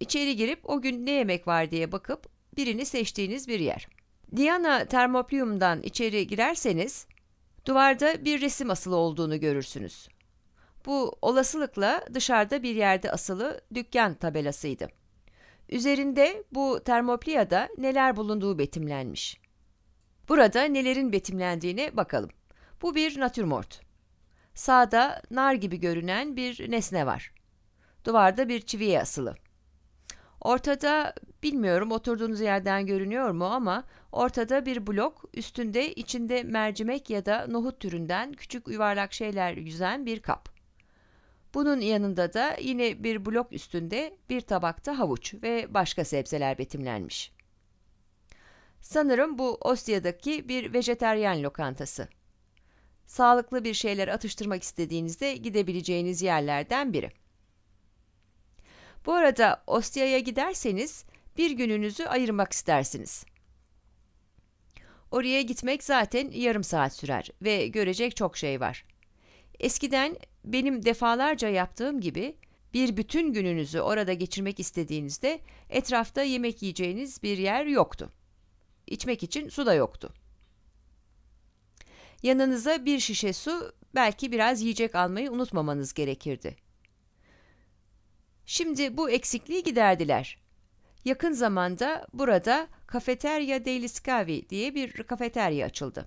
İçeri girip o gün ne yemek var diye bakıp birini seçtiğiniz bir yer. Diana Termoplium'dan içeri girerseniz duvarda bir resim asılı olduğunu görürsünüz. Bu olasılıkla dışarıda bir yerde asılı dükkan tabelasıydı. Üzerinde bu termopliyada neler bulunduğu betimlenmiş. Burada nelerin betimlendiğine bakalım. Bu bir natürmort. Sağda nar gibi görünen bir nesne var. Duvarda bir çiviye asılı. Ortada bilmiyorum oturduğunuz yerden görünüyor mu ama ortada bir blok, üstünde içinde mercimek ya da nohut türünden küçük yuvarlak şeyler yüzen bir kap. Bunun yanında da yine bir blok üstünde bir tabakta havuç ve başka sebzeler betimlenmiş. Sanırım bu Ostya'daki bir vejeteryan lokantası sağlıklı bir şeyler atıştırmak istediğinizde gidebileceğiniz yerlerden biri. Bu arada Ostia'ya giderseniz bir gününüzü ayırmak istersiniz. Oraya gitmek zaten yarım saat sürer ve görecek çok şey var. Eskiden benim defalarca yaptığım gibi bir bütün gününüzü orada geçirmek istediğinizde etrafta yemek yiyeceğiniz bir yer yoktu. İçmek için su da yoktu. Yanınıza bir şişe su, belki biraz yiyecek almayı unutmamanız gerekirdi. Şimdi bu eksikliği giderdiler. Yakın zamanda burada Kafeterya degli Scavi diye bir kafeterya açıldı.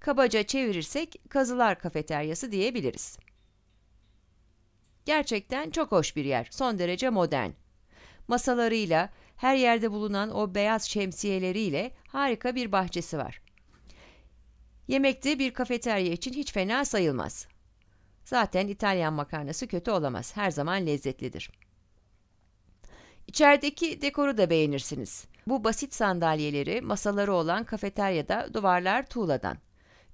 Kabaca çevirirsek Kazılar Kafeteryası diyebiliriz. Gerçekten çok hoş bir yer, son derece modern. Masalarıyla, her yerde bulunan o beyaz şemsiyeleriyle harika bir bahçesi var. Yemek de bir kafeterya için hiç fena sayılmaz. Zaten İtalyan makarnası kötü olamaz. Her zaman lezzetlidir. İçerideki dekoru da beğenirsiniz. Bu basit sandalyeleri, masaları olan kafeteryada duvarlar tuğladan.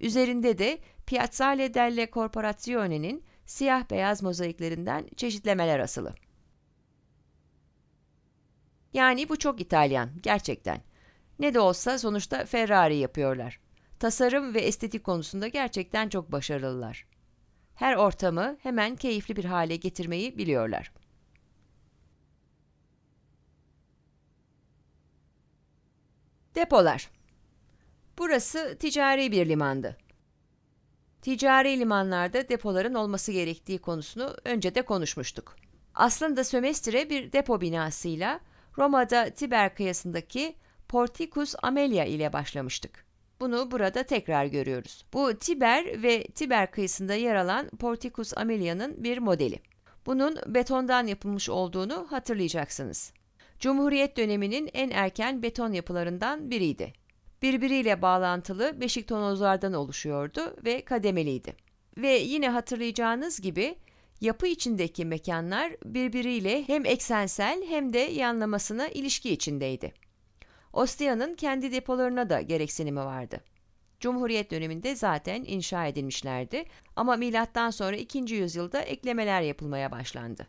Üzerinde de Piazzale delle Corporazione'nin siyah beyaz mozaiklerinden çeşitlemeler asılı. Yani bu çok İtalyan, gerçekten. Ne de olsa sonuçta Ferrari yapıyorlar tasarım ve estetik konusunda gerçekten çok başarılılar. Her ortamı hemen keyifli bir hale getirmeyi biliyorlar. Depolar Burası ticari bir limandı. Ticari limanlarda depoların olması gerektiği konusunu önce de konuşmuştuk. Aslında sömestre bir depo binasıyla Roma'da Tiber kıyasındaki Porticus Amelia ile başlamıştık. Bunu burada tekrar görüyoruz. Bu Tiber ve Tiber kıyısında yer alan Porticus Amelia'nın bir modeli. Bunun betondan yapılmış olduğunu hatırlayacaksınız. Cumhuriyet döneminin en erken beton yapılarından biriydi. Birbiriyle bağlantılı beşiktonozlardan oluşuyordu ve kademeliydi. Ve yine hatırlayacağınız gibi yapı içindeki mekanlar birbiriyle hem eksensel hem de yanlamasına ilişki içindeydi. Ostia'nın kendi depolarına da gereksinimi vardı. Cumhuriyet döneminde zaten inşa edilmişlerdi ama milattan sonra 2. yüzyılda eklemeler yapılmaya başlandı.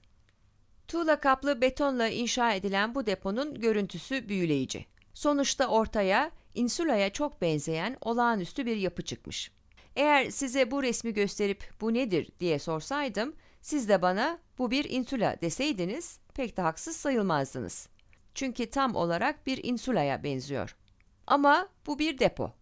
Tuğla kaplı betonla inşa edilen bu deponun görüntüsü büyüleyici. Sonuçta ortaya insulaya çok benzeyen olağanüstü bir yapı çıkmış. Eğer size bu resmi gösterip bu nedir diye sorsaydım, siz de bana bu bir insula deseydiniz pek de haksız sayılmazdınız. Çünkü tam olarak bir insulaya benziyor. Ama bu bir depo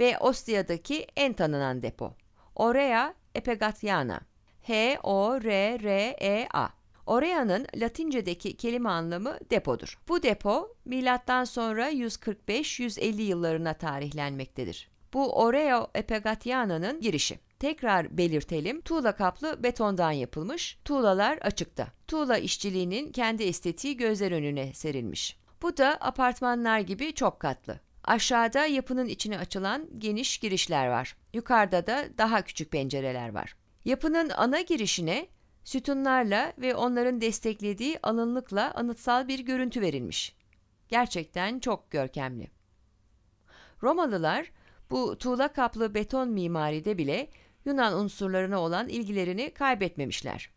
ve Ostia'daki en tanınan depo. Orea Epegatiana. H-O-R-R-E-A. Orea'nın Latince'deki kelime anlamı depodur. Bu depo milattan sonra 145-150 yıllarına tarihlenmektedir. Bu Oreo Epegatiana'nın girişi. Tekrar belirtelim, tuğla kaplı betondan yapılmış, tuğlalar açıkta. Tuğla işçiliğinin kendi estetiği gözler önüne serilmiş. Bu da apartmanlar gibi çok katlı. Aşağıda yapının içine açılan geniş girişler var. Yukarıda da daha küçük pencereler var. Yapının ana girişine sütunlarla ve onların desteklediği alınlıkla anıtsal bir görüntü verilmiş. Gerçekten çok görkemli. Romalılar bu tuğla kaplı beton mimaride bile Yunan unsurlarına olan ilgilerini kaybetmemişler.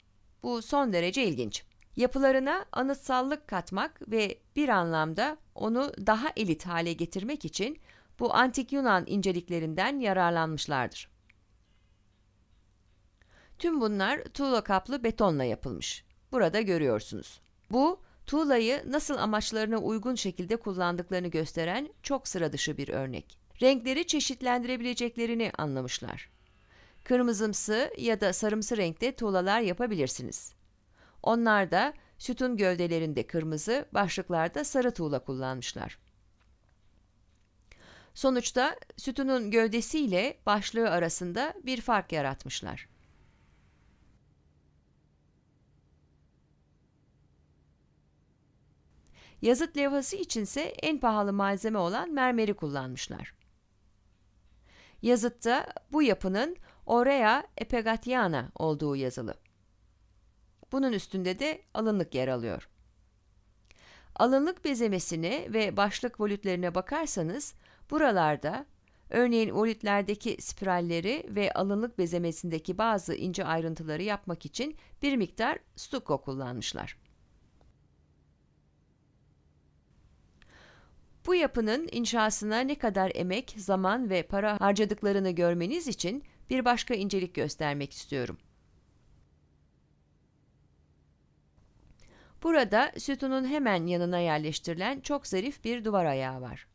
Bu son derece ilginç. Yapılarına anıtsallık katmak ve bir anlamda onu daha elit hale getirmek için bu antik Yunan inceliklerinden yararlanmışlardır. Tüm bunlar tuğla kaplı betonla yapılmış. Burada görüyorsunuz. Bu tuğlayı nasıl amaçlarına uygun şekilde kullandıklarını gösteren çok sıra dışı bir örnek. Renkleri çeşitlendirebileceklerini anlamışlar. Kırmızımsı ya da sarımsı renkte tuğlalar yapabilirsiniz. Onlar da sütun gövdelerinde kırmızı, başlıklarda sarı tuğla kullanmışlar. Sonuçta sütunun gövdesi ile başlığı arasında bir fark yaratmışlar. Yazıt levhası içinse en pahalı malzeme olan mermeri kullanmışlar. Yazıtta bu yapının Orea epegatiana olduğu yazılı. Bunun üstünde de alınlık yer alıyor. Alınlık bezemesine ve başlık volütlerine bakarsanız buralarda örneğin volitlerdeki spiralleri ve alınlık bezemesindeki bazı ince ayrıntıları yapmak için bir miktar stucco kullanmışlar. Bu yapının inşasına ne kadar emek, zaman ve para harcadıklarını görmeniz için bir başka incelik göstermek istiyorum. Burada sütunun hemen yanına yerleştirilen çok zarif bir duvar ayağı var.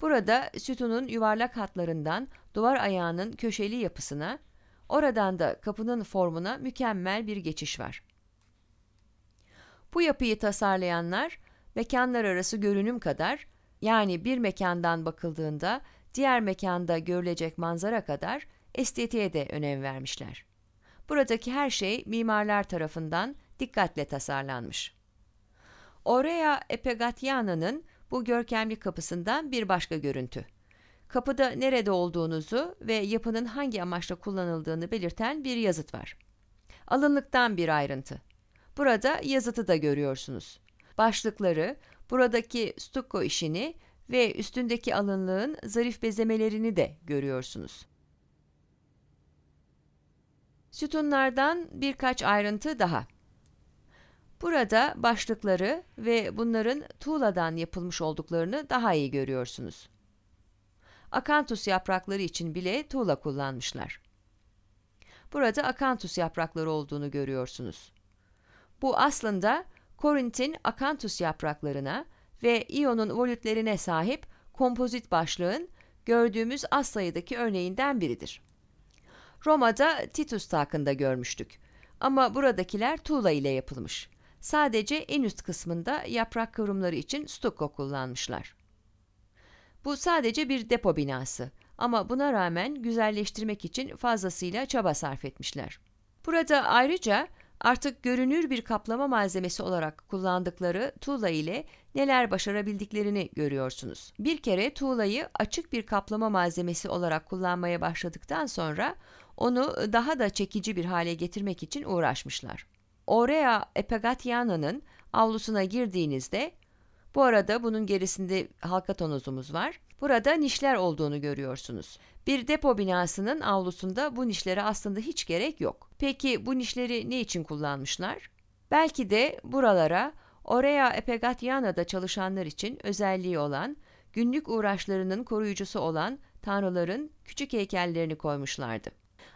Burada sütunun yuvarlak hatlarından duvar ayağının köşeli yapısına, oradan da kapının formuna mükemmel bir geçiş var. Bu yapıyı tasarlayanlar mekanlar arası görünüm kadar yani bir mekandan bakıldığında diğer mekanda görülecek manzara kadar estetiğe de önem vermişler. Buradaki her şey mimarlar tarafından dikkatle tasarlanmış. Orea Epegatyana'nın bu görkemli kapısından bir başka görüntü. Kapıda nerede olduğunuzu ve yapının hangi amaçla kullanıldığını belirten bir yazıt var. Alınlıktan bir ayrıntı. Burada yazıtı da görüyorsunuz. Başlıkları, buradaki stucco işini ve üstündeki alınlığın zarif bezemelerini de görüyorsunuz. Sütunlardan birkaç ayrıntı daha. Burada başlıkları ve bunların tuğladan yapılmış olduklarını daha iyi görüyorsunuz. Akantus yaprakları için bile tuğla kullanmışlar. Burada akantus yaprakları olduğunu görüyorsunuz. Bu aslında Korint'in akantus yapraklarına ve iyonun volütlerine sahip kompozit başlığın gördüğümüz az sayıdaki örneğinden biridir. Roma'da Titus takında görmüştük ama buradakiler tuğla ile yapılmış. Sadece en üst kısmında yaprak kıvrımları için stucco kullanmışlar. Bu sadece bir depo binası ama buna rağmen güzelleştirmek için fazlasıyla çaba sarf etmişler. Burada ayrıca artık görünür bir kaplama malzemesi olarak kullandıkları tuğla ile neler başarabildiklerini görüyorsunuz. Bir kere tuğlayı açık bir kaplama malzemesi olarak kullanmaya başladıktan sonra onu daha da çekici bir hale getirmek için uğraşmışlar. Orea Epegatiana'nın avlusuna girdiğinizde bu arada bunun gerisinde halka tonozumuz var. Burada nişler olduğunu görüyorsunuz. Bir depo binasının avlusunda bu nişlere aslında hiç gerek yok. Peki bu nişleri ne için kullanmışlar? Belki de buralara Orea Epegatiana'da çalışanlar için özelliği olan, günlük uğraşlarının koruyucusu olan tanrıların küçük heykellerini koymuşlardı.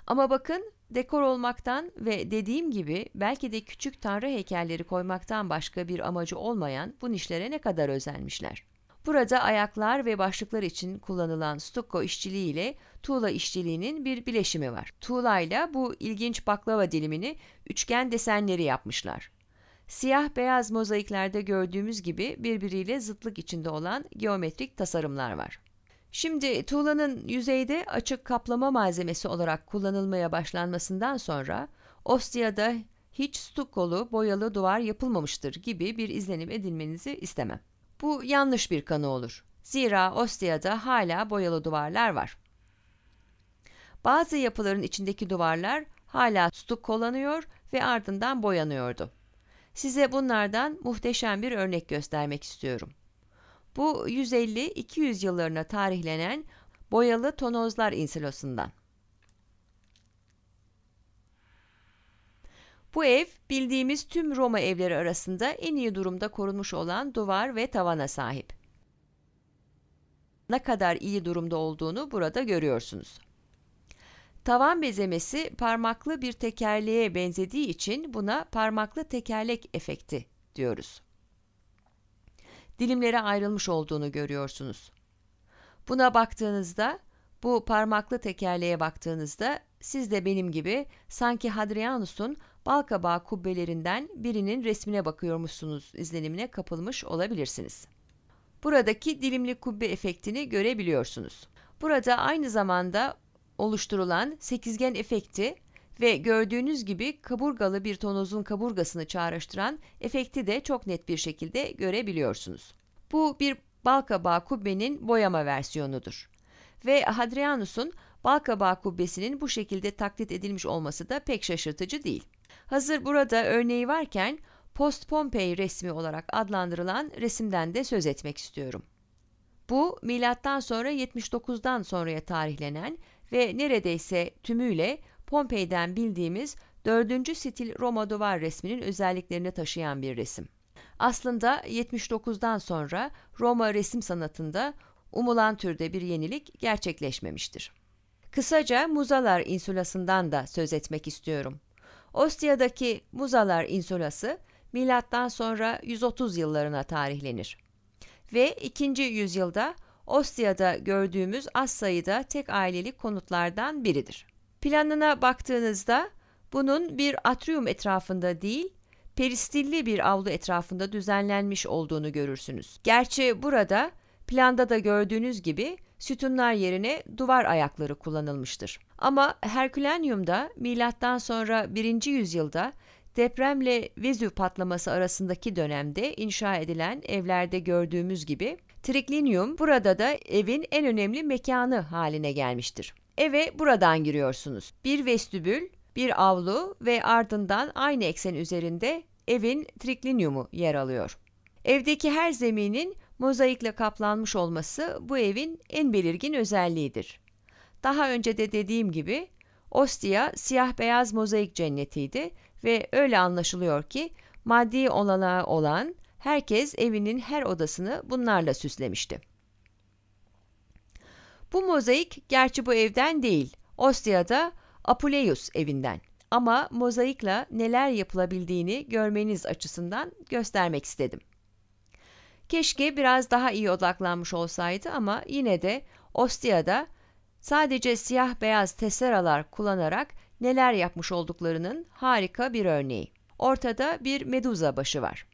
Ama bakın dekor olmaktan ve dediğim gibi belki de küçük tanrı heykelleri koymaktan başka bir amacı olmayan bu nişlere ne kadar özenmişler. Burada ayaklar ve başlıklar için kullanılan stucco işçiliği ile tuğla işçiliğinin bir bileşimi var. Tuğlayla bu ilginç baklava dilimini üçgen desenleri yapmışlar. Siyah beyaz mozaiklerde gördüğümüz gibi birbiriyle zıtlık içinde olan geometrik tasarımlar var. Şimdi tuğlanın yüzeyde açık kaplama malzemesi olarak kullanılmaya başlanmasından sonra Ostia'da hiç stukolu boyalı duvar yapılmamıştır gibi bir izlenim edinmenizi istemem. Bu yanlış bir kanı olur. Zira Ostia'da hala boyalı duvarlar var. Bazı yapıların içindeki duvarlar hala stukkolanıyor ve ardından boyanıyordu. Size bunlardan muhteşem bir örnek göstermek istiyorum. Bu 150-200 yıllarına tarihlenen boyalı tonozlar insilosundan. Bu ev bildiğimiz tüm Roma evleri arasında en iyi durumda korunmuş olan duvar ve tavana sahip. Ne kadar iyi durumda olduğunu burada görüyorsunuz. Tavan bezemesi parmaklı bir tekerleğe benzediği için buna parmaklı tekerlek efekti diyoruz. Dilimlere ayrılmış olduğunu görüyorsunuz. Buna baktığınızda, bu parmaklı tekerleğe baktığınızda siz de benim gibi sanki Hadrianus'un balkabağı kubbelerinden birinin resmine bakıyormuşsunuz izlenimine kapılmış olabilirsiniz. Buradaki dilimli kubbe efektini görebiliyorsunuz. Burada aynı zamanda oluşturulan sekizgen efekti ve gördüğünüz gibi kaburgalı bir tonozun kaburgasını çağrıştıran efekti de çok net bir şekilde görebiliyorsunuz. Bu bir balkabağı kubbenin boyama versiyonudur. Ve Hadrianus'un balkabağı kubbesinin bu şekilde taklit edilmiş olması da pek şaşırtıcı değil. Hazır burada örneği varken Post Pompei resmi olarak adlandırılan resimden de söz etmek istiyorum. Bu milattan sonra 79'dan sonraya tarihlenen ve neredeyse tümüyle Pompei'den bildiğimiz 4. stil Roma duvar resminin özelliklerini taşıyan bir resim. Aslında 79'dan sonra Roma resim sanatında umulan türde bir yenilik gerçekleşmemiştir. Kısaca Muzalar İnsulası'ndan da söz etmek istiyorum. Ostia'daki Muzalar İnsulası milattan sonra 130 yıllarına tarihlenir. Ve 2. yüzyılda Ostia'da gördüğümüz az sayıda tek aileli konutlardan biridir. Planına baktığınızda bunun bir atrium etrafında değil, peristilli bir avlu etrafında düzenlenmiş olduğunu görürsünüz. Gerçi burada planda da gördüğünüz gibi sütunlar yerine duvar ayakları kullanılmıştır. Ama Herkülanyum'da milattan sonra 1. yüzyılda depremle Vezüv patlaması arasındaki dönemde inşa edilen evlerde gördüğümüz gibi Triklinyum burada da evin en önemli mekanı haline gelmiştir. Eve buradan giriyorsunuz. Bir vestibül, bir avlu ve ardından aynı eksen üzerinde evin triklinyumu yer alıyor. Evdeki her zeminin Mozaikle kaplanmış olması bu evin en belirgin özelliğidir. Daha önce de dediğim gibi Ostia siyah beyaz mozaik cennetiydi ve öyle anlaşılıyor ki maddi olanağı olan herkes evinin her odasını bunlarla süslemişti. Bu mozaik gerçi bu evden değil, Ostia'da Apuleius evinden ama mozaikla neler yapılabildiğini görmeniz açısından göstermek istedim. Keşke biraz daha iyi odaklanmış olsaydı ama yine de Ostia'da sadece siyah beyaz teseralar kullanarak neler yapmış olduklarının harika bir örneği. Ortada bir meduza başı var.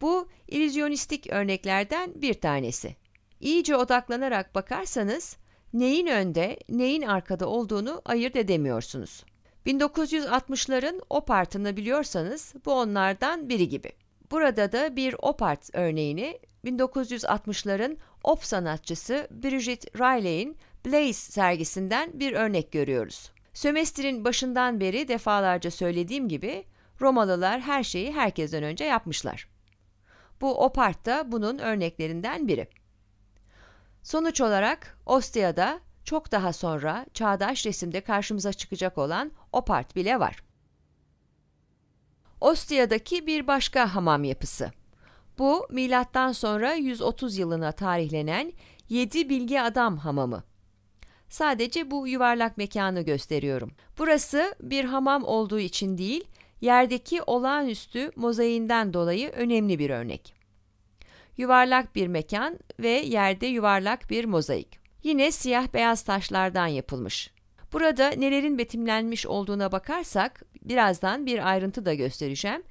Bu ilüzyonistik örneklerden bir tanesi. İyice odaklanarak bakarsanız neyin önde, neyin arkada olduğunu ayırt edemiyorsunuz. 1960'ların o partını biliyorsanız bu onlardan biri gibi. Burada da bir opart örneğini 1960'ların op sanatçısı Brigitte Riley'in Blaze sergisinden bir örnek görüyoruz. Sömestrin başından beri defalarca söylediğim gibi Romalılar her şeyi herkesten önce yapmışlar. Bu opart da bunun örneklerinden biri. Sonuç olarak Ostia'da çok daha sonra çağdaş resimde karşımıza çıkacak olan opart bile var. Ostia'daki bir başka hamam yapısı. Bu milattan sonra 130 yılına tarihlenen 7 Bilgi Adam Hamamı. Sadece bu yuvarlak mekanı gösteriyorum. Burası bir hamam olduğu için değil, yerdeki olağanüstü mozaiğinden dolayı önemli bir örnek. Yuvarlak bir mekan ve yerde yuvarlak bir mozaik. Yine siyah beyaz taşlardan yapılmış. Burada nelerin betimlenmiş olduğuna bakarsak Birazdan bir ayrıntı da göstereceğim.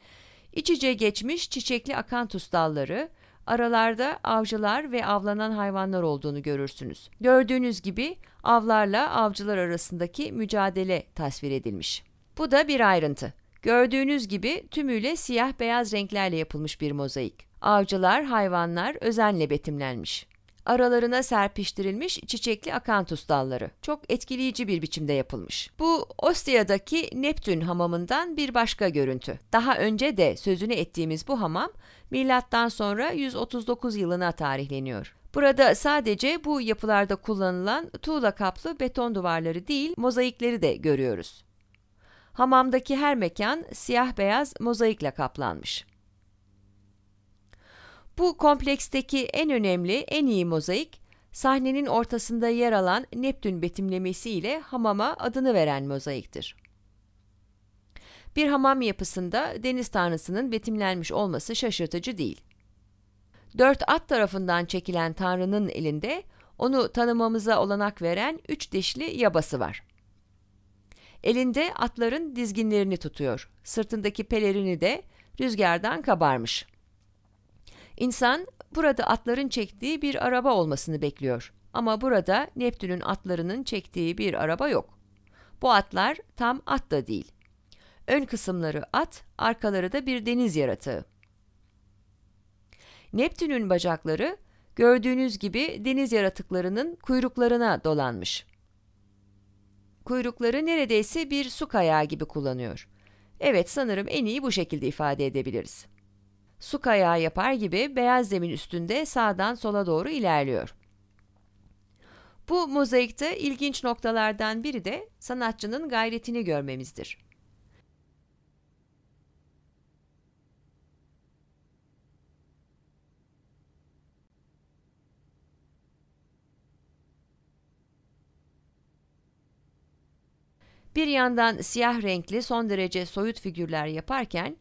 İç içe geçmiş çiçekli akantus dalları, aralarda avcılar ve avlanan hayvanlar olduğunu görürsünüz. Gördüğünüz gibi avlarla avcılar arasındaki mücadele tasvir edilmiş. Bu da bir ayrıntı. Gördüğünüz gibi tümüyle siyah beyaz renklerle yapılmış bir mozaik. Avcılar, hayvanlar özenle betimlenmiş aralarına serpiştirilmiş çiçekli akantus dalları. Çok etkileyici bir biçimde yapılmış. Bu Ostia'daki Neptün hamamından bir başka görüntü. Daha önce de sözünü ettiğimiz bu hamam milattan sonra 139 yılına tarihleniyor. Burada sadece bu yapılarda kullanılan tuğla kaplı beton duvarları değil, mozaikleri de görüyoruz. Hamamdaki her mekan siyah beyaz mozaikle kaplanmış. Bu kompleksteki en önemli, en iyi mozaik, sahnenin ortasında yer alan Neptün betimlemesiyle hamama adını veren mozaiktir. Bir hamam yapısında deniz tanrısının betimlenmiş olması şaşırtıcı değil. Dört at tarafından çekilen tanrının elinde onu tanımamıza olanak veren üç dişli yabası var. Elinde atların dizginlerini tutuyor, sırtındaki pelerini de rüzgardan kabarmış.'' İnsan burada atların çektiği bir araba olmasını bekliyor. Ama burada Neptün'ün atlarının çektiği bir araba yok. Bu atlar tam at da değil. Ön kısımları at, arkaları da bir deniz yaratığı. Neptün'ün bacakları gördüğünüz gibi deniz yaratıklarının kuyruklarına dolanmış. Kuyrukları neredeyse bir su kayağı gibi kullanıyor. Evet sanırım en iyi bu şekilde ifade edebiliriz su kayağı yapar gibi beyaz zemin üstünde sağdan sola doğru ilerliyor. Bu mozaikte ilginç noktalardan biri de sanatçının gayretini görmemizdir. Bir yandan siyah renkli son derece soyut figürler yaparken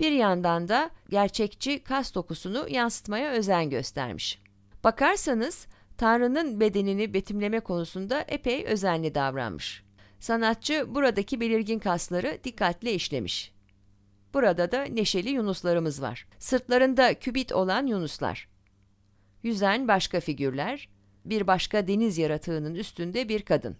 bir yandan da gerçekçi kas dokusunu yansıtmaya özen göstermiş. Bakarsanız Tanrı'nın bedenini betimleme konusunda epey özenli davranmış. Sanatçı buradaki belirgin kasları dikkatle işlemiş. Burada da neşeli yunuslarımız var. Sırtlarında kübit olan yunuslar. Yüzen başka figürler, bir başka deniz yaratığının üstünde bir kadın.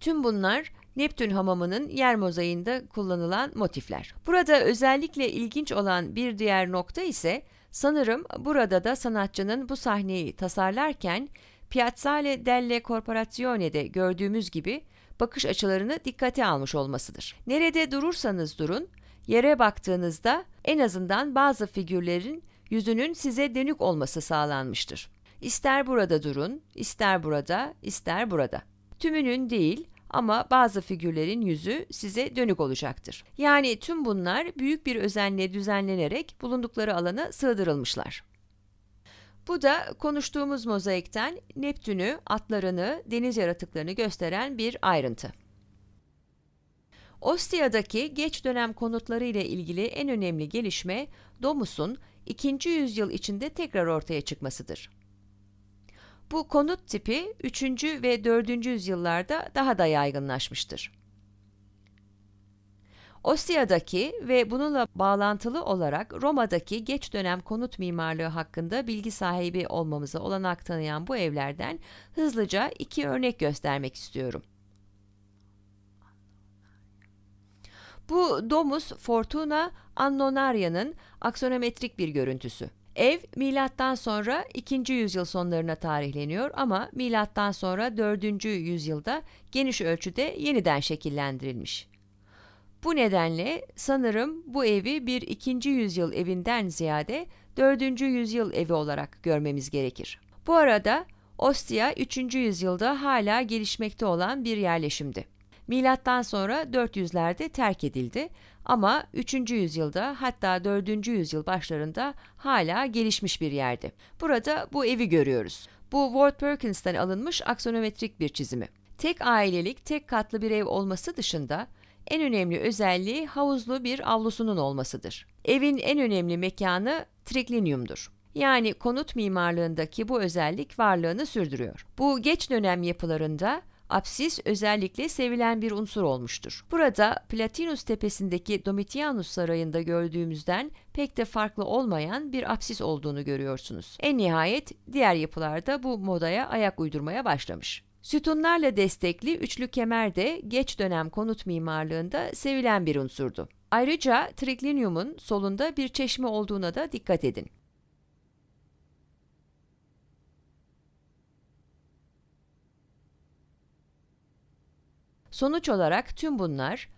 Tüm bunlar Neptün hamamının yer mozaiğinde kullanılan motifler. Burada özellikle ilginç olan bir diğer nokta ise sanırım burada da sanatçının bu sahneyi tasarlarken Piazzale delle Corporazione'de gördüğümüz gibi bakış açılarını dikkate almış olmasıdır. Nerede durursanız durun, yere baktığınızda en azından bazı figürlerin yüzünün size dönük olması sağlanmıştır. İster burada durun, ister burada, ister burada. Tümünün değil, ama bazı figürlerin yüzü size dönük olacaktır. Yani tüm bunlar büyük bir özenle düzenlenerek bulundukları alana sığdırılmışlar. Bu da konuştuğumuz mozaikten Neptün'ü, atlarını, deniz yaratıklarını gösteren bir ayrıntı. Ostia'daki geç dönem konutları ile ilgili en önemli gelişme Domus'un 2. yüzyıl içinde tekrar ortaya çıkmasıdır. Bu konut tipi 3. ve 4. yüzyıllarda daha da yaygınlaşmıştır. Osya'daki ve bununla bağlantılı olarak Roma'daki geç dönem konut mimarlığı hakkında bilgi sahibi olmamıza olanak tanıyan bu evlerden hızlıca iki örnek göstermek istiyorum. Bu Domus Fortuna Annonaria'nın aksonometrik bir görüntüsü. Ev milattan sonra 2. yüzyıl sonlarına tarihleniyor ama milattan sonra 4. yüzyılda geniş ölçüde yeniden şekillendirilmiş. Bu nedenle sanırım bu evi bir 2. yüzyıl evinden ziyade 4. yüzyıl evi olarak görmemiz gerekir. Bu arada Ostia 3. yüzyılda hala gelişmekte olan bir yerleşimdi. Milattan sonra 400'lerde terk edildi ama 3. yüzyılda hatta 4. yüzyıl başlarında hala gelişmiş bir yerdi. Burada bu evi görüyoruz. Bu Ward Perkins'ten alınmış aksonometrik bir çizimi. Tek ailelik, tek katlı bir ev olması dışında en önemli özelliği havuzlu bir avlusunun olmasıdır. Evin en önemli mekanı triklinyumdur. Yani konut mimarlığındaki bu özellik varlığını sürdürüyor. Bu geç dönem yapılarında Apsis özellikle sevilen bir unsur olmuştur. Burada Platinus tepesindeki Domitianus sarayında gördüğümüzden pek de farklı olmayan bir apsis olduğunu görüyorsunuz. En nihayet diğer yapılarda bu modaya ayak uydurmaya başlamış. Sütunlarla destekli üçlü kemer de geç dönem konut mimarlığında sevilen bir unsurdu. Ayrıca trikliniumun solunda bir çeşme olduğuna da dikkat edin. Sonuç olarak tüm bunlar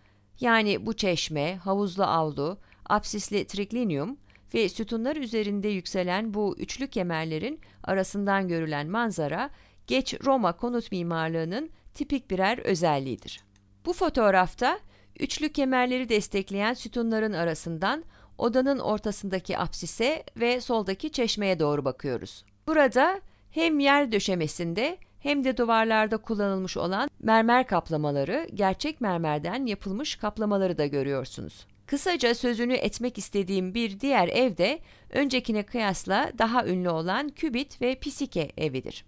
yani bu çeşme, havuzlu avlu, apsisli triklinyum ve sütunlar üzerinde yükselen bu üçlü kemerlerin arasından görülen manzara geç Roma konut mimarlığının tipik birer özelliğidir. Bu fotoğrafta üçlü kemerleri destekleyen sütunların arasından odanın ortasındaki apsise ve soldaki çeşmeye doğru bakıyoruz. Burada hem yer döşemesinde hem de duvarlarda kullanılmış olan mermer kaplamaları, gerçek mermerden yapılmış kaplamaları da görüyorsunuz. Kısaca sözünü etmek istediğim bir diğer ev de öncekine kıyasla daha ünlü olan Kübit ve Pisike evidir.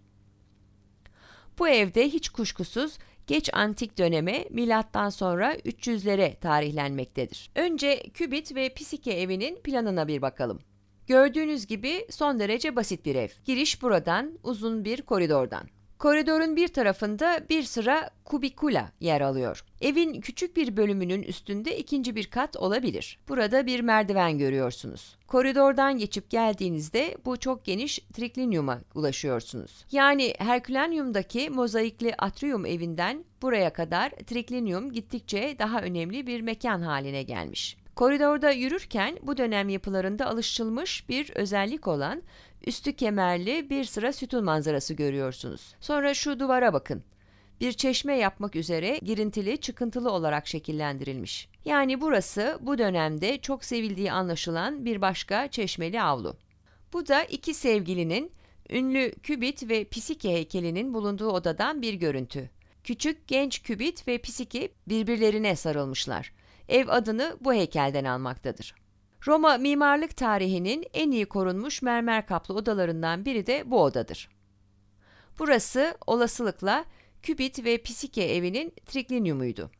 Bu evde hiç kuşkusuz geç antik döneme milattan sonra 300'lere tarihlenmektedir. Önce Kübit ve Pisike evinin planına bir bakalım. Gördüğünüz gibi son derece basit bir ev. Giriş buradan, uzun bir koridordan. Koridorun bir tarafında bir sıra kubikula yer alıyor. Evin küçük bir bölümünün üstünde ikinci bir kat olabilir. Burada bir merdiven görüyorsunuz. Koridordan geçip geldiğinizde bu çok geniş triklinyuma ulaşıyorsunuz. Yani Herkülanyum'daki mozaikli atrium evinden buraya kadar triklinyum gittikçe daha önemli bir mekan haline gelmiş. Koridorda yürürken bu dönem yapılarında alışılmış bir özellik olan üstü kemerli bir sıra sütun manzarası görüyorsunuz. Sonra şu duvara bakın. Bir çeşme yapmak üzere girintili çıkıntılı olarak şekillendirilmiş. Yani burası bu dönemde çok sevildiği anlaşılan bir başka çeşmeli avlu. Bu da iki sevgilinin ünlü Kübit ve Pisike heykelinin bulunduğu odadan bir görüntü. Küçük genç Kübit ve Pisike birbirlerine sarılmışlar. Ev adını bu heykelden almaktadır. Roma mimarlık tarihinin en iyi korunmuş mermer kaplı odalarından biri de bu odadır. Burası olasılıkla Kübit ve Pisike evinin triklinyumuydu.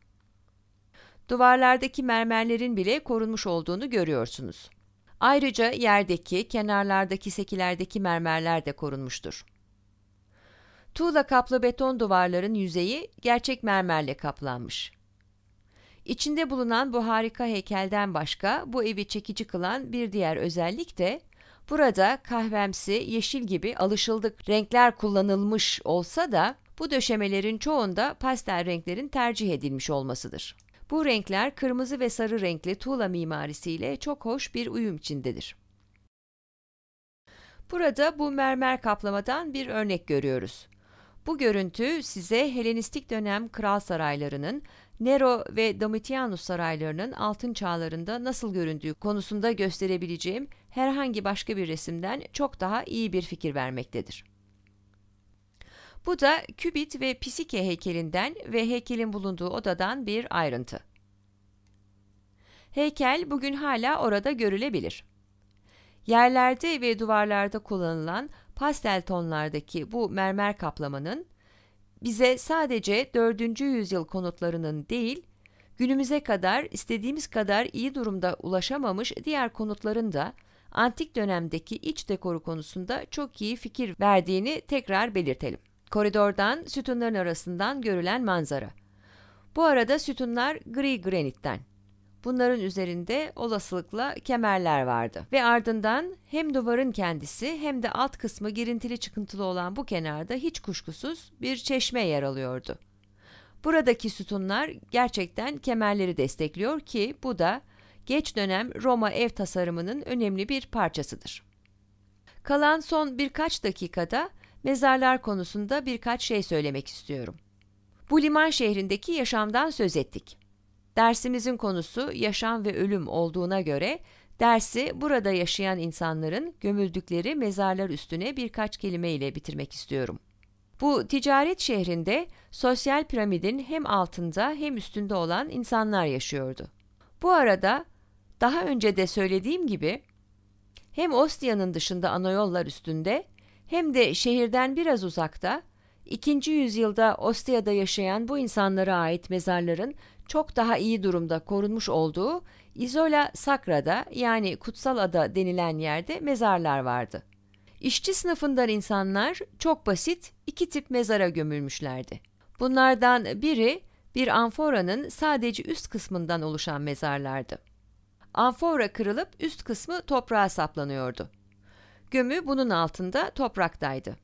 Duvarlardaki mermerlerin bile korunmuş olduğunu görüyorsunuz. Ayrıca yerdeki, kenarlardaki sekilerdeki mermerler de korunmuştur. Tuğla kaplı beton duvarların yüzeyi gerçek mermerle kaplanmış. İçinde bulunan bu harika heykelden başka bu evi çekici kılan bir diğer özellik de burada kahvemsi, yeşil gibi alışıldık renkler kullanılmış olsa da bu döşemelerin çoğunda pastel renklerin tercih edilmiş olmasıdır. Bu renkler kırmızı ve sarı renkli tuğla mimarisiyle çok hoş bir uyum içindedir. Burada bu mermer kaplamadan bir örnek görüyoruz. Bu görüntü size Helenistik dönem kral saraylarının Nero ve Domitianus saraylarının altın çağlarında nasıl göründüğü konusunda gösterebileceğim herhangi başka bir resimden çok daha iyi bir fikir vermektedir. Bu da Kübit ve Pisike heykelinden ve heykelin bulunduğu odadan bir ayrıntı. Heykel bugün hala orada görülebilir. Yerlerde ve duvarlarda kullanılan pastel tonlardaki bu mermer kaplamanın bize sadece 4. yüzyıl konutlarının değil, günümüze kadar istediğimiz kadar iyi durumda ulaşamamış diğer konutların da antik dönemdeki iç dekoru konusunda çok iyi fikir verdiğini tekrar belirtelim. Koridordan sütunların arasından görülen manzara. Bu arada sütunlar gri granitten. Bunların üzerinde olasılıkla kemerler vardı. Ve ardından hem duvarın kendisi hem de alt kısmı girintili çıkıntılı olan bu kenarda hiç kuşkusuz bir çeşme yer alıyordu. Buradaki sütunlar gerçekten kemerleri destekliyor ki bu da geç dönem Roma ev tasarımının önemli bir parçasıdır. Kalan son birkaç dakikada mezarlar konusunda birkaç şey söylemek istiyorum. Bu liman şehrindeki yaşamdan söz ettik. Dersimizin konusu yaşam ve ölüm olduğuna göre dersi burada yaşayan insanların gömüldükleri mezarlar üstüne birkaç kelime ile bitirmek istiyorum. Bu ticaret şehrinde sosyal piramidin hem altında hem üstünde olan insanlar yaşıyordu. Bu arada daha önce de söylediğim gibi hem Ostia'nın dışında Anoyollar üstünde hem de şehirden biraz uzakta 2. yüzyılda Ostia'da yaşayan bu insanlara ait mezarların çok daha iyi durumda korunmuş olduğu İzola Sakra'da yani kutsal ada denilen yerde mezarlar vardı. İşçi sınıfından insanlar çok basit iki tip mezara gömülmüşlerdi. Bunlardan biri bir anforanın sadece üst kısmından oluşan mezarlardı. Anfora kırılıp üst kısmı toprağa saplanıyordu. Gömü bunun altında topraktaydı.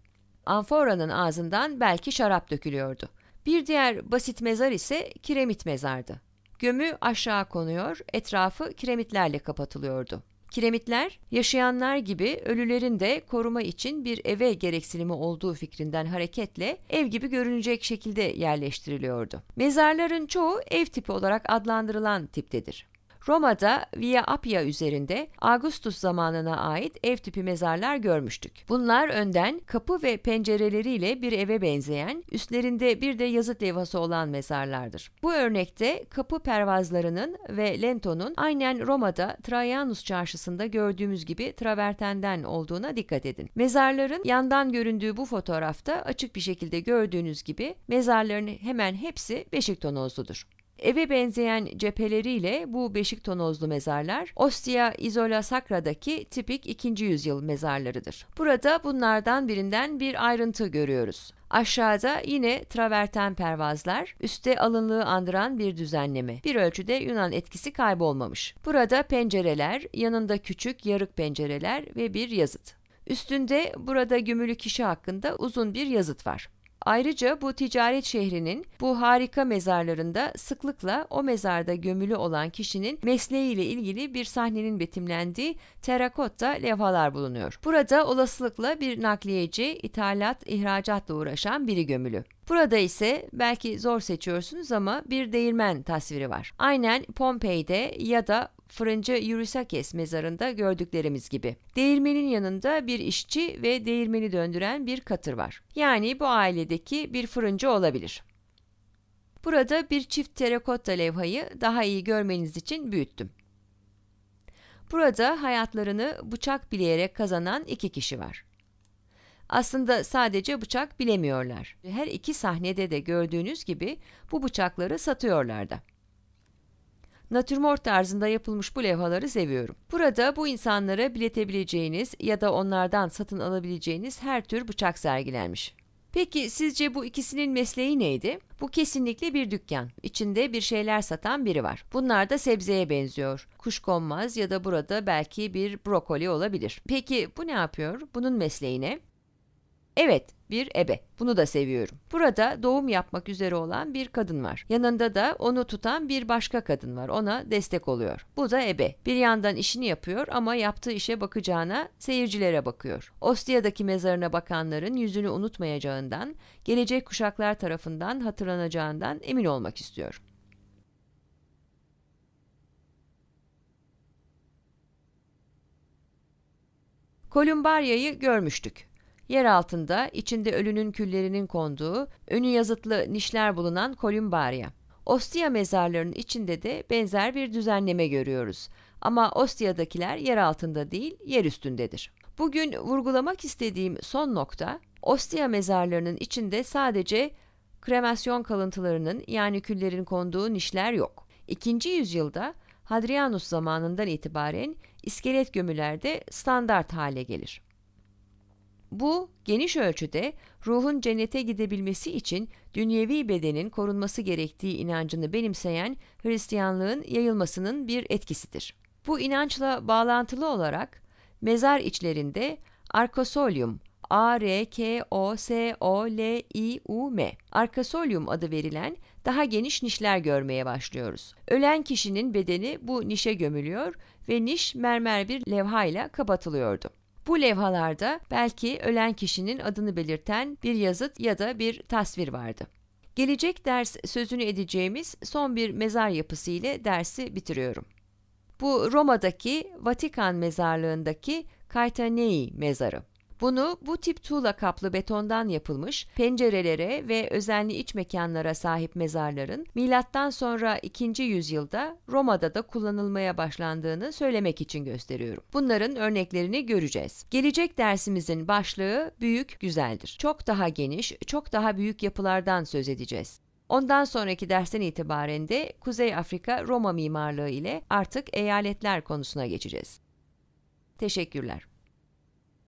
Anforanın ağzından belki şarap dökülüyordu. Bir diğer basit mezar ise kiremit mezardı. Gömü aşağı konuyor, etrafı kiremitlerle kapatılıyordu. Kiremitler, yaşayanlar gibi ölülerin de koruma için bir eve gereksinimi olduğu fikrinden hareketle ev gibi görünecek şekilde yerleştiriliyordu. Mezarların çoğu ev tipi olarak adlandırılan tiptedir. Roma'da Via Appia üzerinde Augustus zamanına ait ev tipi mezarlar görmüştük. Bunlar önden kapı ve pencereleriyle bir eve benzeyen, üstlerinde bir de yazıt levhası olan mezarlardır. Bu örnekte kapı pervazlarının ve lentonun aynen Roma'da Trajanus çarşısında gördüğümüz gibi travertenden olduğuna dikkat edin. Mezarların yandan göründüğü bu fotoğrafta açık bir şekilde gördüğünüz gibi mezarların hemen hepsi beşik tonozludur. Eve benzeyen cepheleriyle bu beşik tonozlu mezarlar Ostia Isola Sacra'daki tipik 2. yüzyıl mezarlarıdır. Burada bunlardan birinden bir ayrıntı görüyoruz. Aşağıda yine traverten pervazlar, üste alınlığı andıran bir düzenleme. Bir ölçüde Yunan etkisi kaybolmamış. Burada pencereler, yanında küçük yarık pencereler ve bir yazıt. Üstünde burada gömülü kişi hakkında uzun bir yazıt var. Ayrıca bu ticaret şehrinin bu harika mezarlarında sıklıkla o mezarda gömülü olan kişinin mesleğiyle ilgili bir sahnenin betimlendiği terakotta levhalar bulunuyor. Burada olasılıkla bir nakliyeci, ithalat, ihracatla uğraşan biri gömülü. Burada ise belki zor seçiyorsunuz ama bir değirmen tasviri var. Aynen Pompei'de ya da fırıncı Yurisakes mezarında gördüklerimiz gibi. Değirmenin yanında bir işçi ve değirmeni döndüren bir katır var. Yani bu ailedeki bir fırıncı olabilir. Burada bir çift terakotta levhayı daha iyi görmeniz için büyüttüm. Burada hayatlarını bıçak bileyerek kazanan iki kişi var. Aslında sadece bıçak bilemiyorlar. Her iki sahnede de gördüğünüz gibi bu bıçakları satıyorlar da. Natürmort tarzında yapılmış bu levhaları seviyorum. Burada bu insanlara biletebileceğiniz ya da onlardan satın alabileceğiniz her tür bıçak sergilenmiş. Peki sizce bu ikisinin mesleği neydi? Bu kesinlikle bir dükkan. İçinde bir şeyler satan biri var. Bunlar da sebzeye benziyor. Kuşkonmaz ya da burada belki bir brokoli olabilir. Peki bu ne yapıyor? Bunun mesleği ne? Evet, bir ebe. Bunu da seviyorum. Burada doğum yapmak üzere olan bir kadın var. Yanında da onu tutan bir başka kadın var. Ona destek oluyor. Bu da ebe. Bir yandan işini yapıyor ama yaptığı işe bakacağına seyircilere bakıyor. Ostia'daki mezarına bakanların yüzünü unutmayacağından, gelecek kuşaklar tarafından hatırlanacağından emin olmak istiyor. Kolumbarya'yı görmüştük. Yer altında içinde ölünün küllerinin konduğu önü yazıtlı nişler bulunan kolumbarya. Ostia mezarlarının içinde de benzer bir düzenleme görüyoruz. Ama Ostia'dakiler yer altında değil, yer üstündedir. Bugün vurgulamak istediğim son nokta, Ostia mezarlarının içinde sadece kremasyon kalıntılarının yani küllerin konduğu nişler yok. İkinci yüzyılda Hadrianus zamanından itibaren iskelet gömülerde standart hale gelir. Bu geniş ölçüde ruhun cennete gidebilmesi için dünyevi bedenin korunması gerektiği inancını benimseyen Hristiyanlığın yayılmasının bir etkisidir. Bu inançla bağlantılı olarak mezar içlerinde arkosolium A R K O S O L I U M arkasolyum adı verilen daha geniş nişler görmeye başlıyoruz. Ölen kişinin bedeni bu nişe gömülüyor ve niş mermer bir levhayla kapatılıyordu. Bu levhalarda belki ölen kişinin adını belirten bir yazıt ya da bir tasvir vardı. Gelecek ders sözünü edeceğimiz son bir mezar yapısı ile dersi bitiriyorum. Bu Roma'daki Vatikan mezarlığındaki Kaytanei mezarı. Bunu bu tip tuğla kaplı betondan yapılmış pencerelere ve özenli iç mekanlara sahip mezarların milattan sonra 2. yüzyılda Roma'da da kullanılmaya başlandığını söylemek için gösteriyorum. Bunların örneklerini göreceğiz. Gelecek dersimizin başlığı büyük güzeldir. Çok daha geniş, çok daha büyük yapılardan söz edeceğiz. Ondan sonraki dersten itibaren de Kuzey Afrika Roma mimarlığı ile artık eyaletler konusuna geçeceğiz. Teşekkürler.